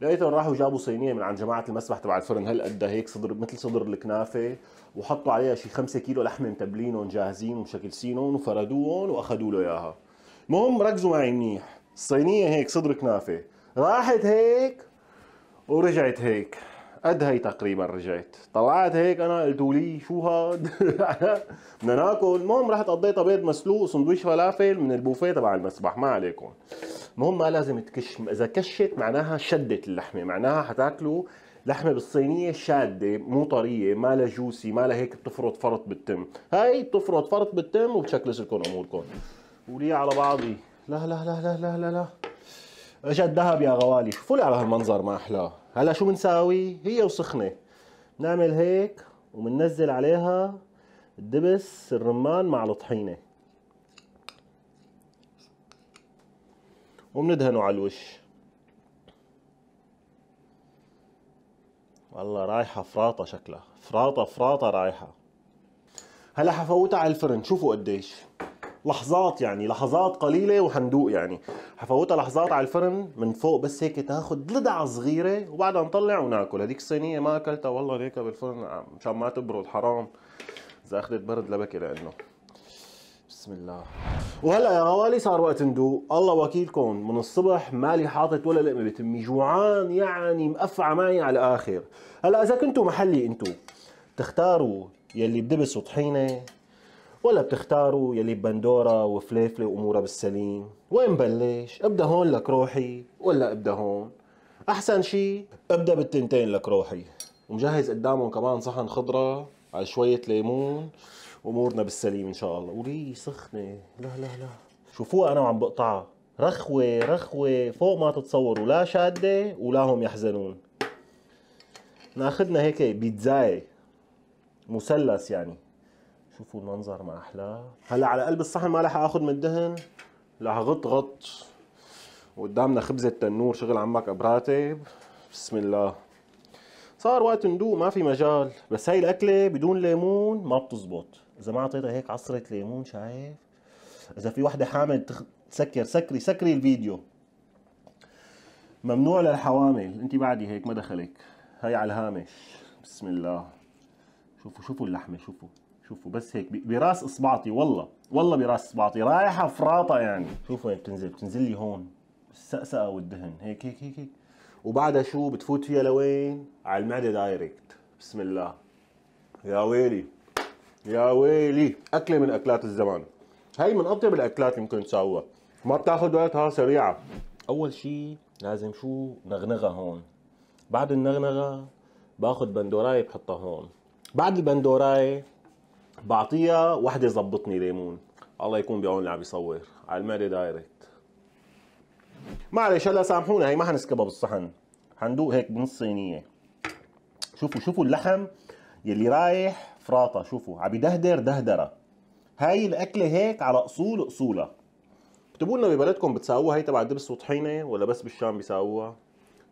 لقيتهم راحوا جابوا صينيه من عند جماعه المسبح تبع الفرن هالقد هيك صدر مثل صدر الكنافه وحطوا عليها شي 5 كيلو لحمه متبلينهم جاهزين ومشكلسينهم وفردوهم واخذوا له اياها المهم ركزوا معي منيح الصينيه هيك صدر كنافه راحت هيك ورجعت هيك قد هي تقريبا رجعت طلعت هيك انا قلت لي شو هاد *laughs* بدنا ناكل المهم رحت قضيتها بيض مسلوق سندويش فلافل من البوفيه تبع المسبح ما عليكم المهم ما لازم تكش اذا كشت معناها شدت اللحمه معناها حتاكلوا لحمه بالصينيه شاده مو طريه ما لها جوسي ما لها هيك بتفرط فرط بالتم هاي بتفرط فرط بالتم وبتشكلش لكم اموركم ولي على بعضي لا لا لا لا لا لا لا اجى الذهب يا غوالي شوفوا لي على هالمنظر ما احلاه هلا شو بنساوي هي وسخنه بنعمل هيك وبننزل عليها الدبس الرمان مع الطحينه وبندهنه على الوش والله رايحه فراطه شكلها فراطه فراطه رايحه هلا حفوتها على الفرن شوفوا قديش لحظات يعني لحظات قليله وحندوق يعني حفوتها لحظات على الفرن من فوق بس هيك تاخد لدعه صغيره وبعدها نطلع وناكل هذيك الصينيه ما اكلتها والله هيك بالفرن مشان ما تبرد حرام اذا اخذت برد لبكي لانه بسم الله وهلا يا غوالي صار وقت ندوق الله وكيلكم من الصبح مالي حاطط ولا لقمه بتمي جوعان يعني مقفعه معي على الاخر هلا اذا كنتوا محلي انتوا تختاروا يلي بدبس وطحينه ولا بتختاروا يلي ببندوره وفليفله وامورها بالسليم وين بلش ابدا هون لك روحي ولا ابدا هون احسن شي ابدا بالتنتين لك روحي ومجهز قدامهم كمان صحن خضره على شويه ليمون وامورنا بالسليم ان شاء الله ولي سخنه لا لا لا شوفوها انا وعم بقطعها رخوه رخوه فوق ما تتصوروا لا شاده ولا هم يحزنون ناخذنا هيك بيتزاي مثلث يعني شوفوا المنظر ما احلاه هلا على قلب الصحن ما راح اخذ من الدهن راح غط غط وقدامنا خبزه تنور شغل عمك ابراتب بسم الله صار وقت ندوق ما في مجال بس هاي الاكله بدون ليمون ما بتزبط اذا ما اعطيتها هيك عصره ليمون شايف اذا في وحده حامل تسكر سكري سكري الفيديو ممنوع للحوامل انت بعدي هيك ما دخلك هاي على الهامش بسم الله شوفوا شوفوا اللحمه شوفوا شوفوا بس هيك براس اصبعتي والله والله براس اصبعتي رايحه فراطه يعني شوفوا هيك بتنزل بتنزل لي هون السقسقه والدهن هيك هيك هيك هيك وبعدها شو بتفوت فيها لوين؟ على المعده دايركت بسم الله يا ويلي يا ويلي اكله من اكلات الزمان هي من اطيب الاكلات اللي ممكن تساووها ما بتاخذ وقتها سريعه اول شيء لازم شو نغنغه هون بعد النغنغه باخذ بندورايه بحطها هون بعد البندورايه بعطيها وحده زبطني ليمون الله يكون بعون اللي عم يصور على المعدة دايركت معلش هلا سامحونا هي ما حنسكبها بالصحن حندوق هيك بنص صينيه شوفوا شوفوا اللحم يلي رايح فراطه شوفوا عم يدهدر دهدره هاي الاكله هيك على اصول اصولها اكتبوا لنا ببلدكم بتساووها هي تبع دبس وطحينه ولا بس بالشام بيساووها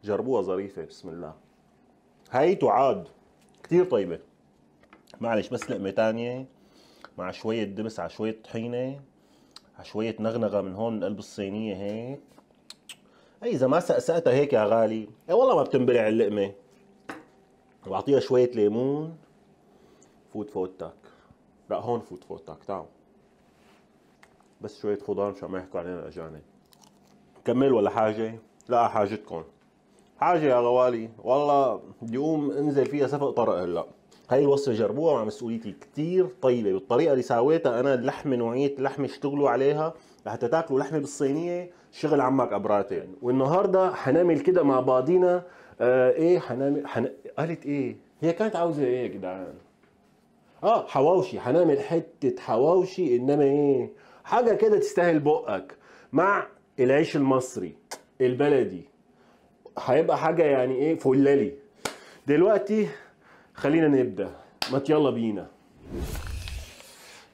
جربوها ظريفه بسم الله هاي تعاد كثير طيبه معلش بس لقمه ثانيه مع شويه دبس على شويه طحينه على شويه نغنغه من هون من قلب الصينيه هيك اي اذا ما سقسقتها هيك يا غالي اي والله ما بتنبلع اللقمه واعطيها شويه ليمون فوت فوتك لا هون فوت فوتك تعال بس شويه خضار مشان ما يحكوا علينا الاجانب كمل ولا حاجه لا حاجتكم حاجه يا غوالي والله بدي اقوم انزل فيها سفق طرق هلا هاي الوصفه جربوها مع مسؤوليتي كثير طيبه والطريقه اللي ساويتها انا اللحمه نوعيه لحمه اشتغلوا عليها لحتى تاكلوا لحمه بالصينيه شغل عمك ابراتين والنهارده حنعمل كده مع بعضينا آه ايه حنعمل حن... قالت ايه هي كانت عاوزه ايه يا جدعان اه حواوشي حنعمل حته حواوشي انما ايه حاجه كده تستاهل بقك مع العيش المصري البلدي هيبقى حاجه يعني ايه فلالي دلوقتي خلينا نبدا ما يلا بينا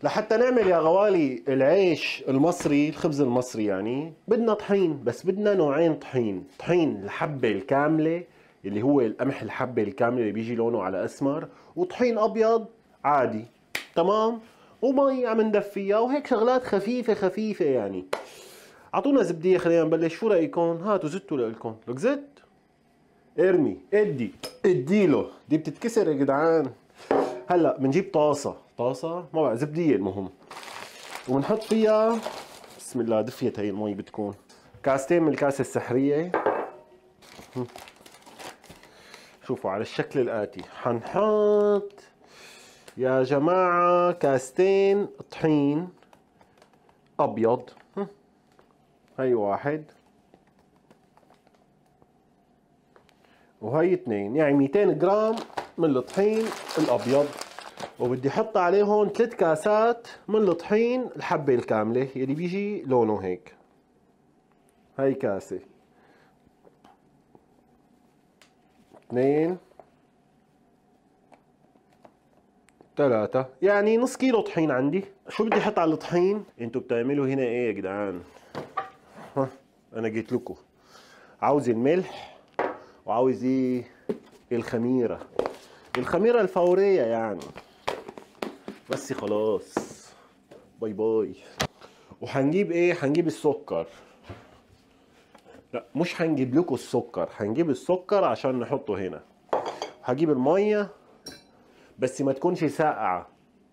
لحتى نعمل يا غوالي العيش المصري الخبز المصري يعني بدنا طحين بس بدنا نوعين طحين طحين الحبة الكاملة اللي هو القمح الحبة الكاملة اللي بيجي لونه على أسمر وطحين أبيض عادي تمام ومي عم ندفيها وهيك شغلات خفيفة خفيفة يعني اعطونا زبدية خلينا نبلش شو رأيكم هاتوا زتوا لكم لك زت ارمي ادي اديله دي بتتكسر يا جدعان هلا بنجيب طاسه طاسه بعرف زبديه المهم وبنحط فيها بسم الله دفيت هي المي بتكون كاستين من الكاسه السحريه شوفوا على الشكل الاتي حنحط يا جماعه كاستين طحين ابيض هي واحد وهي اثنين يعني 200 جرام من الطحين الابيض وبدي احط عليهم ثلاث كاسات من الطحين الحبه الكامله يلي بيجي لونه هيك هاي كاسه اثنين ثلاثة يعني نص كيلو طحين عندي شو بدي احط على الطحين انتوا بتعملوا هنا ايه يا جدعان ها انا جيت لكم عاوز الملح وعاوز ايه الخميره الخميره الفوريه يعني بس خلاص باي باي وهنجيب ايه هنجيب السكر لا مش هنجيب لكم السكر هنجيب السكر عشان نحطه هنا هجيب الميه بس ما تكونش ساقعه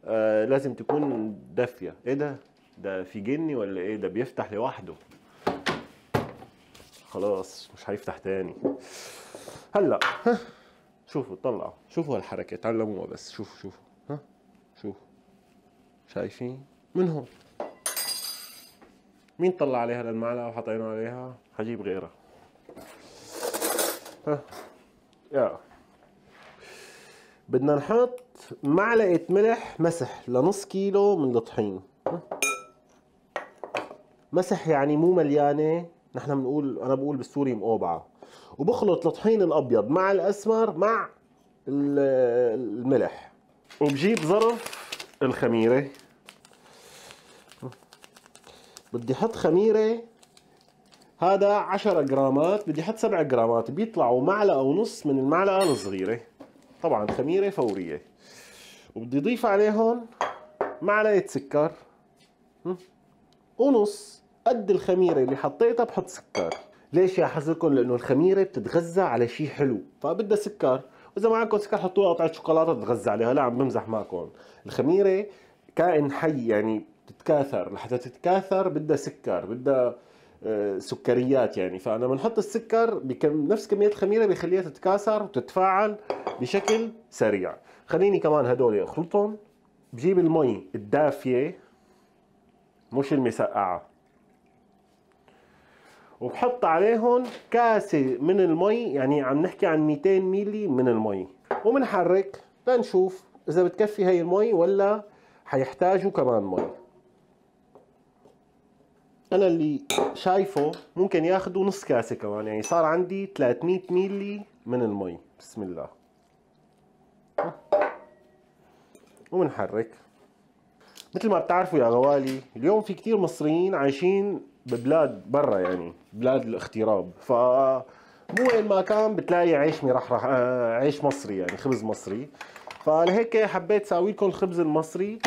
آه لازم تكون دافيه ايه ده ده في جني ولا ايه ده بيفتح لوحده خلاص مش هيفتح تاني هلا ها شوفوا طلعوا شوفوا هالحركه تعلموها بس شوفوا شوفوا ها شوفوا شايفين من هون مين طلع عليها للمعلقه وحطينا عليها حجيب غيرها ها يا بدنا نحط معلقه ملح مسح لنص كيلو من الطحين مسح يعني مو مليانه نحن بنقول انا بقول بالسوري مقوبعه وبخلط الطحين الابيض مع الاسمر مع الملح وبجيب ظرف الخميره بدي احط خميره هذا 10 جرامات بدي احط 7 جرامات بيطلعوا معلقه ونص من المعلقه الصغيره طبعا خميره فوريه وبدي اضيف عليهم معلقه سكر ونص قد الخميره اللي حطيتها بحط سكر ليش يا حظكم لانه الخميره بتتغذى على شيء حلو فبدها سكر واذا ما عندكم سكر حطوا قطعه شوكولاته تتغذى عليها لا عم بمزح معكم الخميره كائن حي يعني بتتكاثر لحتى تتكاثر بدها سكر بدها آه، سكريات يعني فانا بنحط السكر بكم نفس كميه الخميره بخليها تتكاثر وتتفاعل بشكل سريع خليني كمان هدول اخلطهم بجيب المي الدافيه مش المسقعه وبحط عليهم كاسة من المي يعني عم نحكي عن 200 ميلي من المي وبنحرك لنشوف إذا بتكفي هي المي ولا حيحتاجوا كمان مي أنا اللي شايفه ممكن ياخدوا نص كاسة كمان يعني صار عندي 300 ميلي من المي بسم الله وبنحرك مثل ما بتعرفوا يا غوالي اليوم في كتير مصريين عايشين ببلاد برا يعني بلاد الاختراب ف مو وين ما كان بتلاقي عيش مرحرح آه، عيش مصري يعني خبز مصري فلهيك حبيت ساوي لكم الخبز المصري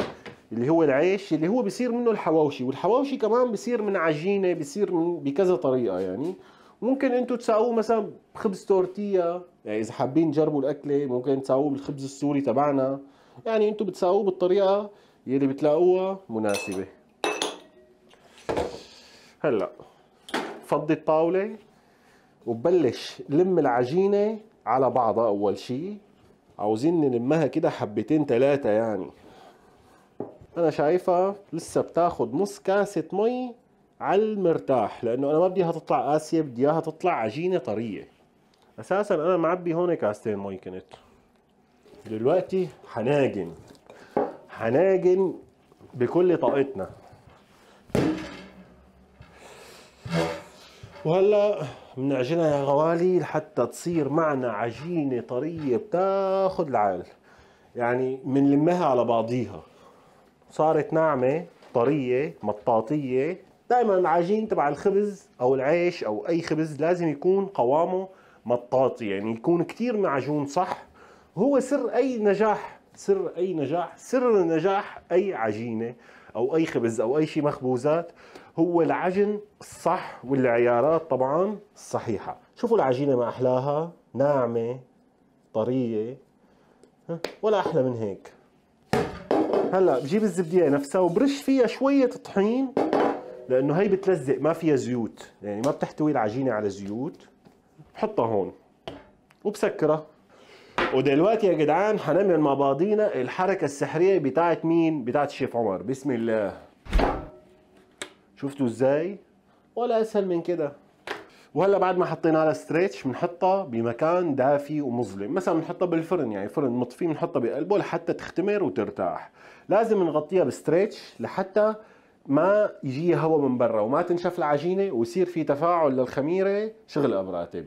اللي هو العيش اللي هو بصير منه الحواوشي والحواوشي كمان بصير من عجينه بصير من بكذا طريقه يعني ممكن انتم تساووه مثلا بخبز تورتيا يعني اذا حابين تجربوا الاكله ممكن تساووه بالخبز السوري تبعنا يعني انتم بتساووه بالطريقه يلي بتلاقوها مناسبه هلا فضي الطاوله وبلش لم العجينه على بعضها اول شيء عاوزين نلمها كده حبتين ثلاثه يعني انا شايفها لسه بتاخد نص كاسه مي على المرتاح لانه انا ما بديها تطلع قاسيه بدي اياها تطلع عجينه طريه اساسا انا معبي هون كاستين مي كنت دلوقتي حناجن حناجن بكل طاقتنا وهلا بنعجنها يا غوالي لحتى تصير معنا عجينه طريه بتاخذ العقل يعني بنلمها على بعضيها صارت ناعمه طريه مطاطيه دائما العجين تبع الخبز او العيش او اي خبز لازم يكون قوامه مطاطي يعني يكون كثير معجون صح هو سر اي نجاح سر اي نجاح سر نجاح اي عجينه او اي خبز او اي شيء مخبوزات هو العجن الصح والعيارات طبعا الصحيحة شوفوا العجينة ما أحلاها ناعمة طرية ولا أحلى من هيك هلا بجيب الزبدية نفسها وبرش فيها شوية طحين لأنه هي بتلزق ما فيها زيوت يعني ما بتحتوي العجينة على زيوت بحطها هون وبسكرها ودلوقتي يا جدعان حنعمل مع بعضينا الحركة السحرية بتاعت مين؟ بتاعت الشيف عمر بسم الله شفتوا ازاي ولا اسهل من كده وهلا بعد ما حطينا لها ستريتش بنحطها بمكان دافي ومظلم مثلا بنحطها بالفرن يعني فرن مطفي بنحطها بقلبه لحتى تختمر وترتاح لازم نغطيها بستريتش لحتى ما يجيها هواء من برا وما تنشف العجينه ويصير في تفاعل للخميره شغل ابراتب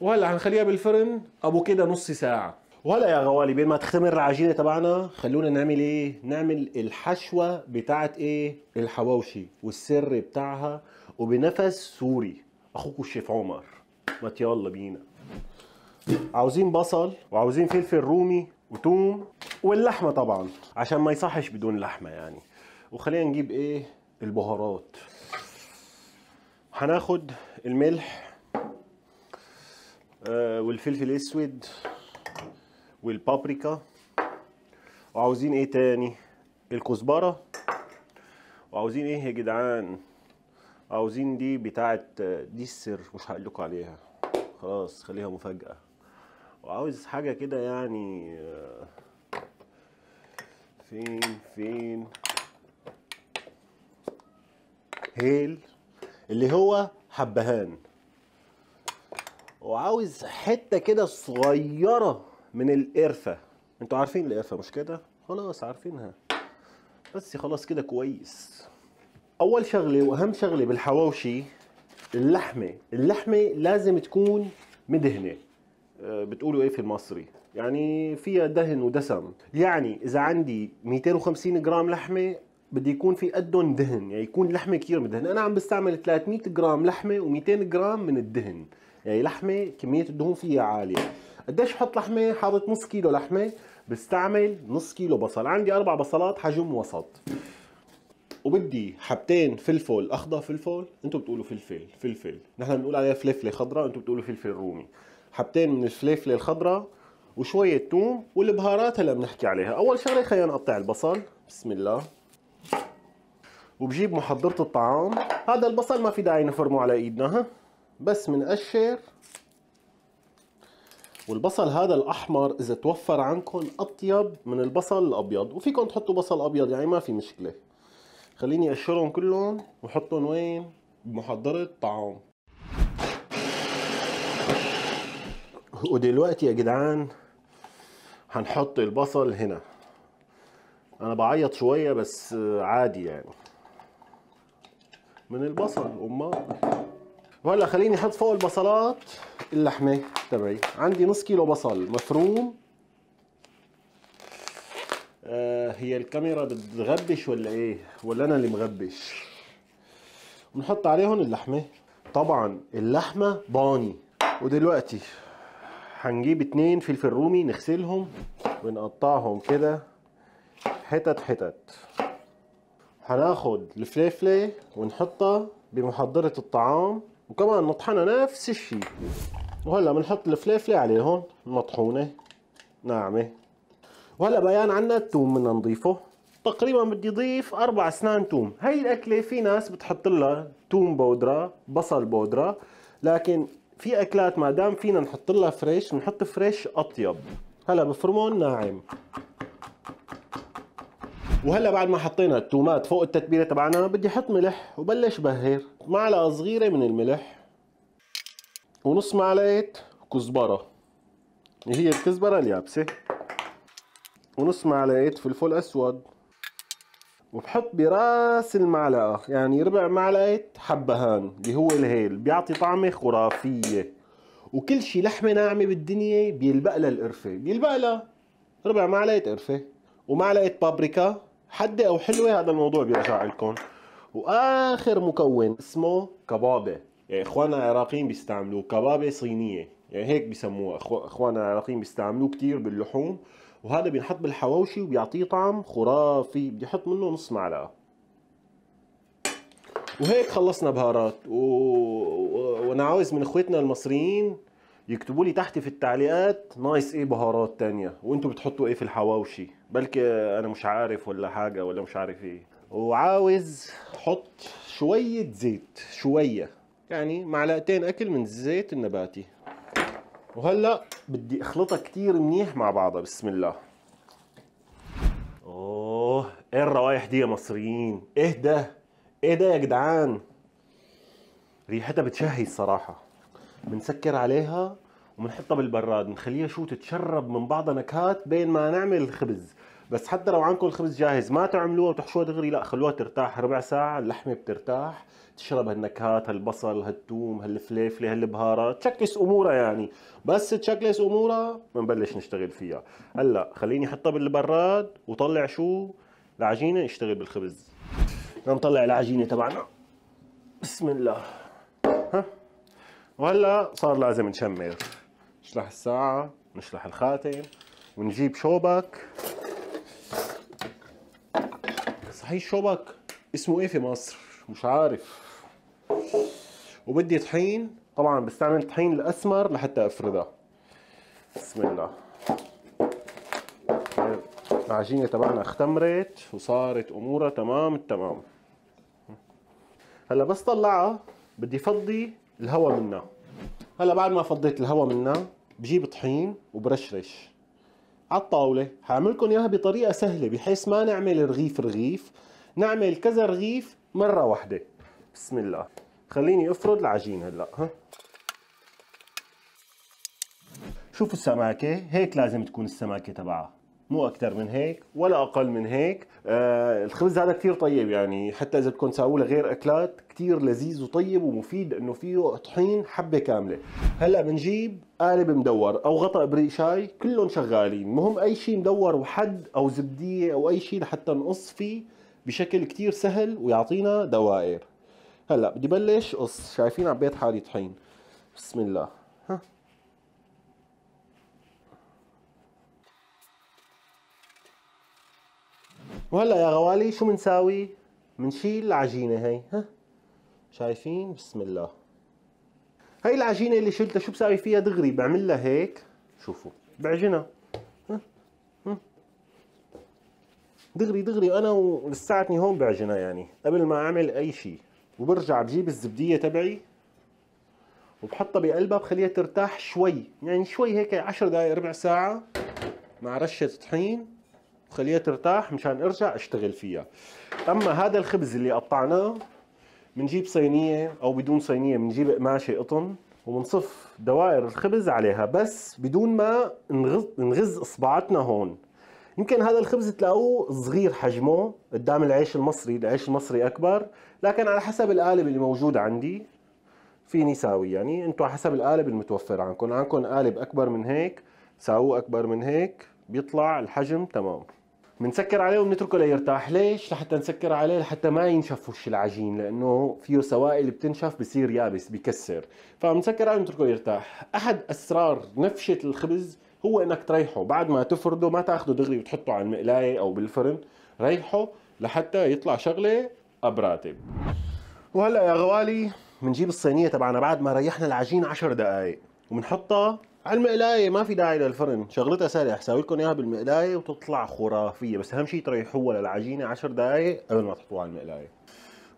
وهلا حنخليها بالفرن ابو كده نص ساعه ولا يا غوالي بين ما تختمر العجينه تبعنا خلونا نعمل ايه نعمل الحشوه بتاعت ايه الحواوشي والسر بتاعها وبنفس سوري اخوكم الشيف عمر ما يلا بينا عاوزين بصل وعاوزين فلفل رومي وتوم واللحمه طبعا عشان ما يصحش بدون لحمه يعني وخلينا نجيب ايه البهارات هناخد الملح آه والفلفل الاسود والبابريكا وعاوزين ايه تاني الكزبرة وعاوزين ايه يا جدعان عاوزين دي بتاعة دي السر مش هقول عليها خلاص خليها مفاجأة وعاوز حاجة كده يعني آه، فين فين هيل اللي هو حبهان وعاوز حتة كده صغيرة من القرفة انتوا عارفين القرفة مش كده خلاص عارفينها بس خلاص كده كويس اول شغله واهم شغله بالحواوشي اللحمه اللحمه لازم تكون مدهنه آه، بتقولوا ايه في المصري يعني فيها دهن ودسم يعني اذا عندي 250 جرام لحمه بدي يكون في قدهم دهن يعني يكون لحمه كثير مدهن انا عم بستعمل 300 جرام لحمه و200 جرام من الدهن يعني لحمه كميه الدهون فيها عاليه قديش حط لحمه حاطط نص كيلو لحمه بستعمل نص كيلو بصل عندي اربع بصلات حجم وسط وبدي حبتين فلفل اخضر فلفل انتم بتقولوا فلفل فلفل نحن بنقول عليها فلفله خضراء انتم بتقولوا فلفل رومي حبتين من الفلفله الخضراء وشويه ثوم والبهارات هلا بنحكي عليها اول شغله خلينا نقطع البصل بسم الله وبجيب محضره الطعام هذا البصل ما في داعي نفرمه على ايدنا ها بس بنقشر والبصل هذا الاحمر اذا توفر عندكم اطيب من البصل الابيض وفيكم تحطوا بصل ابيض يعني ما في مشكله خليني اقشرهم كلهم وحطهم وين بمحضره طعام ودلوقتي يا جدعان هنحط البصل هنا انا بعيط شويه بس عادي يعني من البصل امال وهلا خليني احط فوق البصلات اللحمه تبعي طيب، عندي نص كيلو بصل مفروم آه هي الكاميرا بتغبش ولا ايه ولا انا اللي مغبش بنحط عليهم اللحمه طبعا اللحمه ضاني ودلوقتي هنجيب اتنين فلفل رومي نغسلهم ونقطعهم كده حتت حتت هناخد الفليفله ونحطها بمحضره الطعام وكمان نطحنها نفس الشيء وهلا بنحط الفليفله عليه هون مطحونه ناعمه وهلا بيان عنا التوم بدنا نضيفه تقريبا بدي اضيف اربع اسنان توم هي الاكله في ناس بتحط لها توم بودره بصل بودره لكن في اكلات ما دام فينا نحط لها فريش نحط فريش اطيب هلا بفرمون ناعم وهلا بعد ما حطينا التومات فوق التتبيله تبعنا بدي احط ملح وبلش بهر معلقه صغيره من الملح ونص معلقه كزبره اللي هي الكزبره اليابسه ونص معلقه فلفل اسود وبحط براس المعلقه يعني ربع معلقه حبهان اللي هو الهيل بيعطي طعمه خرافيه وكل شيء لحمه ناعمه بالدنيا بيلبق لها القرفه بيلبق لها ربع معلقه قرفه ومعلقه بابريكا حدة أو حلوة هذا الموضوع بيرجع لكم وآخر مكون اسمه كبابة يعني إخواننا العراقيين بيستعملوه كبابة صينية يعني هيك بسموها إخواننا العراقيين بيستعملوه كتير باللحوم وهذا بينحط بالحواوشي وبيعطيه طعم خرافي بدي احط منه نص معلقه وهيك خلصنا بهارات و... وانا عاوز من اخوتنا المصريين يكتبوا لي تحت في التعليقات نايس ايه بهارات تانية وانتم بتحطوا ايه في الحواوشي بلكي انا مش عارف ولا حاجه ولا مش عارف ايه وعاوز حط شويه زيت شويه يعني معلقتين اكل من الزيت النباتي وهلا بدي اخلطها كثير منيح مع بعضها بسم الله اوه ايه الروايح دي يا مصريين ايه ده ايه ده يا جدعان ريحتها بتشهي الصراحه بنسكر عليها وبنحطها بالبراد بنخليها شو تتشرب من بعضها نكهات بين ما نعمل الخبز بس حتى لو عندكم الخبز جاهز ما تعملوها وتحشوها دغري لا خلوها ترتاح ربع ساعة اللحمة بترتاح تشرب هالنكهات هالبصل هالثوم هالفليفلة هالبهارات تشكس امورها يعني بس تشكلس امورها بنبلش نشتغل فيها هلا خليني احطها بالبراد وطلع شو العجينة اشتغل بالخبز نطلع نعم، العجينة تبعنا بسم الله ها وهلا صار لازم نشمر نشلح الساعة نشلح الخاتم ونجيب شوبك صحيح شوبك اسمه ايه في مصر مش عارف وبدي طحين طبعا بستعمل طحين الاسمر لحتى افردها بسم الله العجينه تبعنا اختمرت وصارت امورها تمام التمام هلا بس طلعها بدي فضي الهواء منها هلا بعد ما فضيت الهواء منها بجيب طحين وبرشرش على الطاوله هعملكم اياها بطريقه سهله بحيث ما نعمل رغيف رغيف نعمل كذا رغيف مره واحده بسم الله خليني افرد العجين هلا ها شوفوا السماكه هيك لازم تكون السماكه تبعها مو اكثر من هيك ولا اقل من هيك آه الخبز هذا كثير طيب يعني حتى اذا بدكم تساووه لغير اكلات كثير لذيذ وطيب ومفيد انه فيه طحين حبه كامله هلا بنجيب قالب مدور او غطاء بريق شاي كلهم شغالين مهم اي شيء مدور وحد او زبديه او اي شيء لحتى نقص فيه بشكل كثير سهل ويعطينا دوائر هلا بدي بلش قص شايفين عبيت حالي طحين بسم الله وهلا يا غوالي شو بنساوي؟ بنشيل العجينه هي ها شايفين بسم الله هي العجينه اللي شلتها شو بساوي فيها دغري بعمل لها هيك شوفوا بعجنها دغري دغري انا ولساتني هون بعجنها يعني قبل ما اعمل اي شيء وبرجع بجيب الزبديه تبعي وبحطها بقلبها بخليها ترتاح شوي يعني شوي هيك 10 دقائق ربع ساعه مع رشه طحين وخليها ترتاح مشان ارجع اشتغل فيها اما هذا الخبز اللي قطعناه بنجيب صينيه او بدون صينيه بنجيب قماشه قطن وبنصف دوائر الخبز عليها بس بدون ما نغز, نغز اصبعتنا هون يمكن هذا الخبز تلاقوه صغير حجمه قدام العيش المصري العيش المصري اكبر لكن على حسب القالب اللي موجود عندي فيني ساوي يعني انتم على حسب القالب المتوفر عندكم عندكم قالب اكبر من هيك ساووه اكبر من هيك بيطلع الحجم تمام بنسكر عليه وبنتركه ليرتاح ليش لحتى نسكر عليه لحتى ما ينشف وش العجين لانه فيه سوائل بتنشف بصير يابس بكسر فبنسكر عليه وبنتركه يرتاح احد اسرار نفشه الخبز هو انك تريحه بعد ما تفرده ما تاخده دغري وتحطه على المقلايه او بالفرن ريحه لحتى يطلع شغله ابراتب وهلا يا غوالي بنجيب الصينيه تبعنا بعد ما ريحنا العجين 10 دقائق وبنحطها على المقلايه ما في داعي للفرن شغلتها سهله حساوي لكم اياها بالمقلايه وتطلع خرافيه بس اهم شيء تريحوها للعجينه 10 دقائق قبل ما تحطوها على المقلايه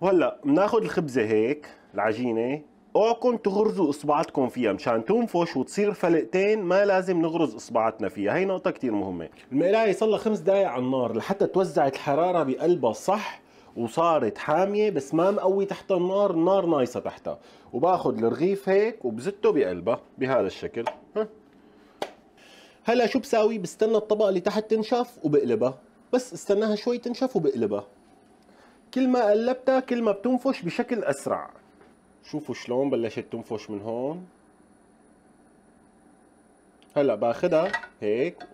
وهلا بناخذ الخبزه هيك العجينه اوعكم تغرزوا اصبعتكم فيها مشان تنفش وتصير فلقتين ما لازم نغرز اصبعتنا فيها هي نقطه كثير مهمه المقلايه صار لها خمس دقائق على النار لحتى توزعت الحراره بقلبها صح وصارت حاميه بس ما مقوي تحتها النار النار نايصه تحتها وباخذ الرغيف هيك وبزته بقلبها بهذا الشكل هلا شو بساوي بستنى الطبقه اللي تحت تنشف وبقلبها بس استناها شوي تنشف وبقلبها كل ما قلبتها كل ما بتنفش بشكل اسرع شوفوا شلون بلشت تنفش من هون هلا باخدها هيك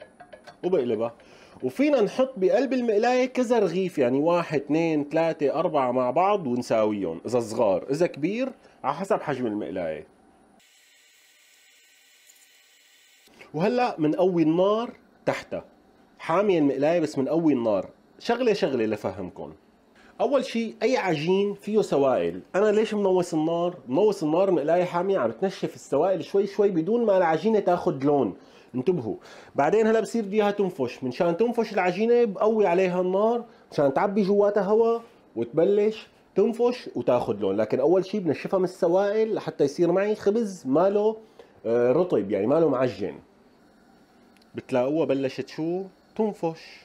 وبقلبها وفينا نحط بقلب المقلاية كذا رغيف يعني واحد اثنين ثلاثة أربعة مع بعض ونساويهم إذا صغار إذا كبير على حسب حجم المقلاية وهلا منقوي النار تحتها حامية المقلاية بس منقوي النار شغلة شغلة لفهمكم اول شيء اي عجين فيه سوائل انا ليش منوص النار منوص النار مقلايه حاميه عم تنشف السوائل شوي شوي بدون ما العجينه تاخذ لون انتبهوا بعدين هلا بصير بدي تنفش منشان تنفش العجينه بقوي عليها النار مشان تعبي جواتها هواء وتبلش تنفش وتاخذ لون لكن اول شيء بنشفها من السوائل لحتى يصير معي خبز ماله آه، رطب يعني ماله معجن بتلاقوها بلشت شو تنفش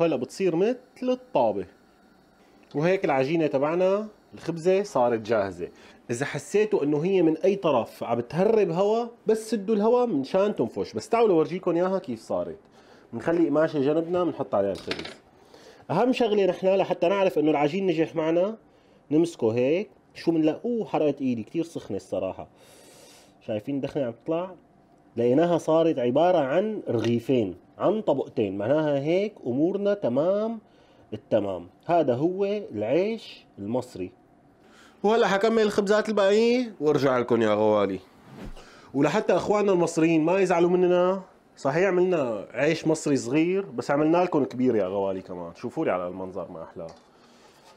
هلا بتصير مثل الطابه وهيك العجينه تبعنا الخبزه صارت جاهزه اذا حسيتوا انه هي من اي طرف عم بتهرب هواء بس سدوا الهواء مشان تنفش بس تعالوا ورجيكم اياها كيف صارت بنخلي قماشه جنبنا بنحط عليها الخبز اهم شغله نحن لحتى نعرف انه العجين نجح معنا نمسكه هيك شو بنلاقوه حرقت ايدي كثير سخنه الصراحه شايفين الدخنه عم تطلع لقيناها صارت عباره عن رغيفين عن طبقتين معناها هيك امورنا تمام التمام هذا هو العيش المصري وهلا حكمل الخبزات الباقيه وارجع لكم يا غوالي ولحتى اخواننا المصريين ما يزعلوا مننا صحيح عملنا عيش مصري صغير بس عملنا لكم كبير يا غوالي كمان شوفوا لي على المنظر ما احلاه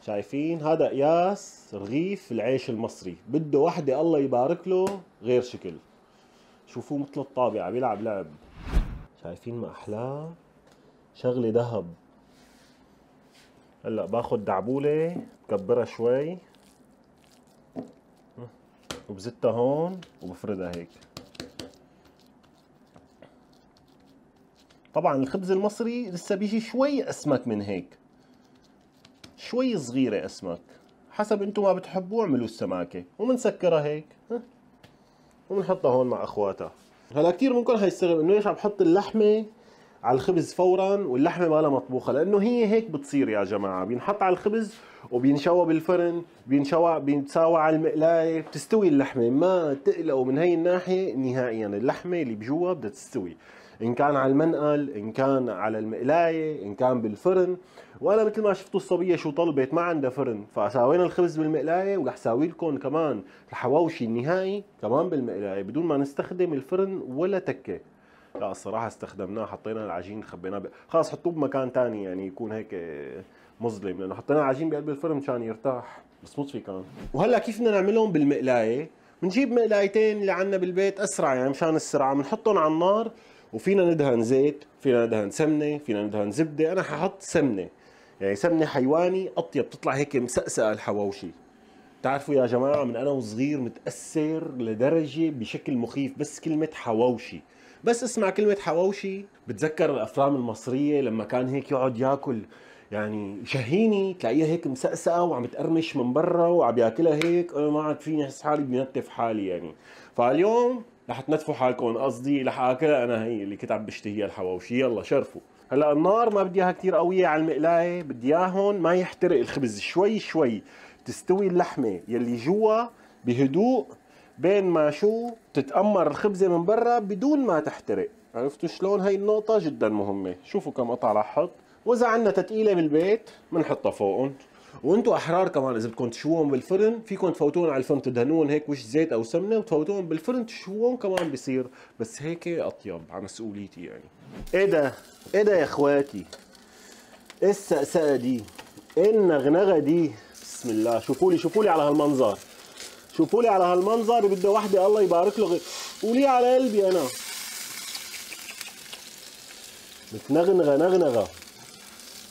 شايفين هذا قياس رغيف العيش المصري بده وحده الله يبارك له غير شكل شوفوه مثل الطابعه بيلعب لعب شايفين ما احلاه شغله ذهب هلا باخذ دعبوله بكبرها شوي وبزتها هون وبفردها هيك طبعا الخبز المصري لسه بيجي شوي اسمك من هيك شوي صغيرة اسمك حسب انتم ما بتحبوا اعملوا السماكة ومنسكرها هيك وبنحطها هون مع اخواتها هلا كثير ممكن حيستغرب انه ليش عم بحط اللحمة على الخبز فورا واللحمه مالها مطبوخه لانه هي هيك بتصير يا جماعه بينحط على الخبز وبينشوى بالفرن بينشوى بينساوى على المقلايه بتستوي اللحمه ما تقلقوا من هي الناحيه نهائيا اللحمه اللي بجوا بدها تستوي ان كان على المنقل ان كان على المقلايه ان كان بالفرن وانا مثل ما شفتوا الصبيه شو طلبت ما عندها فرن فساوينا الخبز بالمقلايه ورح ساوي لكم كمان الحواوشي النهائي كمان بالمقلايه بدون ما نستخدم الفرن ولا تكه لا الصراحه استخدمناه حطينا العجين خبيناه ب... خلاص حطوه بمكان ثاني يعني يكون هيك آه، مظلم لانه حطينا العجين بقلب الفرن مشان يرتاح بس مطفي كان وهلا كيف بدنا نعملهم بالمقلايه بنجيب مقلايتين اللي عندنا بالبيت اسرع يعني مشان السرعه بنحطهم على النار وفينا ندهن زيت فينا ندهن سمنه فينا ندهن زبده انا ححط سمنه يعني سمنه حيواني اطيب بتطلع هيك مسقسقه الحواوشي بتعرفوا يا جماعه من انا وصغير متاثر لدرجه بشكل مخيف بس كلمه حواوشي بس اسمع كلمه حواوشي بتذكر الافلام المصريه لما كان هيك يقعد ياكل يعني شهيني تلاقيها هيك مسقسقه وعم تقرمش من برا وعم ياكلها هيك انا ما عاد فيني احس حالي بنتف حالي يعني فاليوم رح تنتفوا حالكم قصدي رح اكلها انا هي اللي كنت عم بشتهيها الحواوشي يلا شرفوا هلا النار ما بدي اياها كثير قويه على المقلايه بدي اياهم ما يحترق الخبز شوي شوي تستوي اللحمه يلي جوا بهدوء بين ما شو تتأمر الخبزة من برا بدون ما تحترق عرفتوا شلون هاي النقطة جدا مهمة شوفوا كم قطعة رح احط وإذا عندنا تتقيلة بالبيت بنحطها فوقهم وانتم احرار كمان اذا بدكم تشوهم بالفرن فيكم تفوتون على الفرن تدهنون هيك وش زيت او سمنه وتفوتون بالفرن تشوهم كمان بصير بس هيك اطيب على مسؤوليتي يعني ايه ده ايه ده يا اخواتي إيه السقسقه دي إيه النغنغه دي بسم الله شوفوا لي شوفوا لي على هالمنظر شوفوا لي على هالمنظر بده وحده الله يبارك له قولي على قلبي انا بتنغنغه نغنغه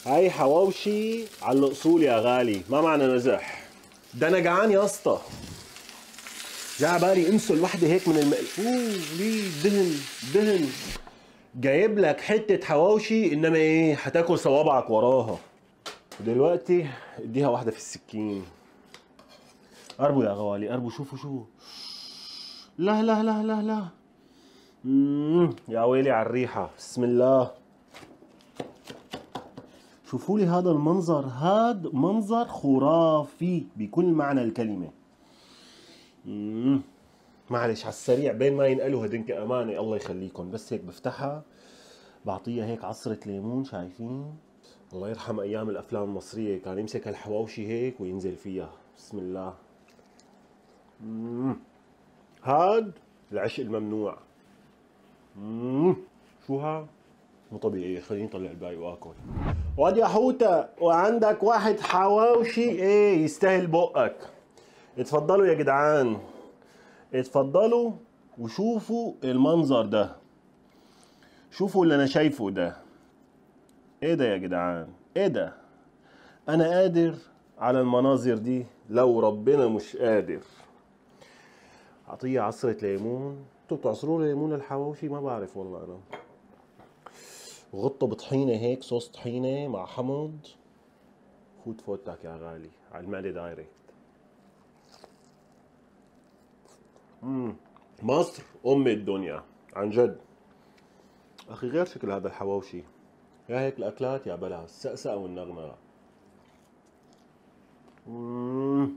هاي حواوشي على الاصول يا غالي ما معنى نزح ده انا جعان يا اسطى جا بالي انسوا وحده هيك من المقل اوه دهن دهن جايب لك حته حواوشي انما ايه هتاكل صوابعك وراها دلوقتي اديها واحده في السكين قربوا يا غوالي قربوا شوفوا شوفوا لا لا لا لا لا يا ويلي على الريحة بسم الله شوفوا لي هذا المنظر هذا منظر خرافي بكل معنى الكلمة مم. معلش على السريع بين ما ينقلوا هدنك أمانة الله يخليكم بس هيك بفتحها بعطيها هيك عصرة ليمون شايفين الله يرحم أيام الأفلام المصرية كان يمسك هالحواوشي هيك وينزل فيها بسم الله هاد العشق الممنوع مم. شو ها مو طبيعي خليني اطلع الباقي واكل واد يا حوته وعندك واحد حواوشي ايه يستاهل بقك اتفضلوا يا جدعان اتفضلوا وشوفوا المنظر ده شوفوا اللي انا شايفه ده ايه ده يا جدعان ايه ده انا قادر على المناظر دي لو ربنا مش قادر اعطيه عصره ليمون انتوا بتعصروا ليمون الحواوشي ما بعرف والله انا غطوا بطحينه هيك صوص طحينه مع حمض فوت فوتك يا غالي على المعده دايركت مم. مصر ام الدنيا عن جد اخي غير شكل هذا الحواوشي يا هيك الاكلات يا بلا السقسقه والنغنغه مم.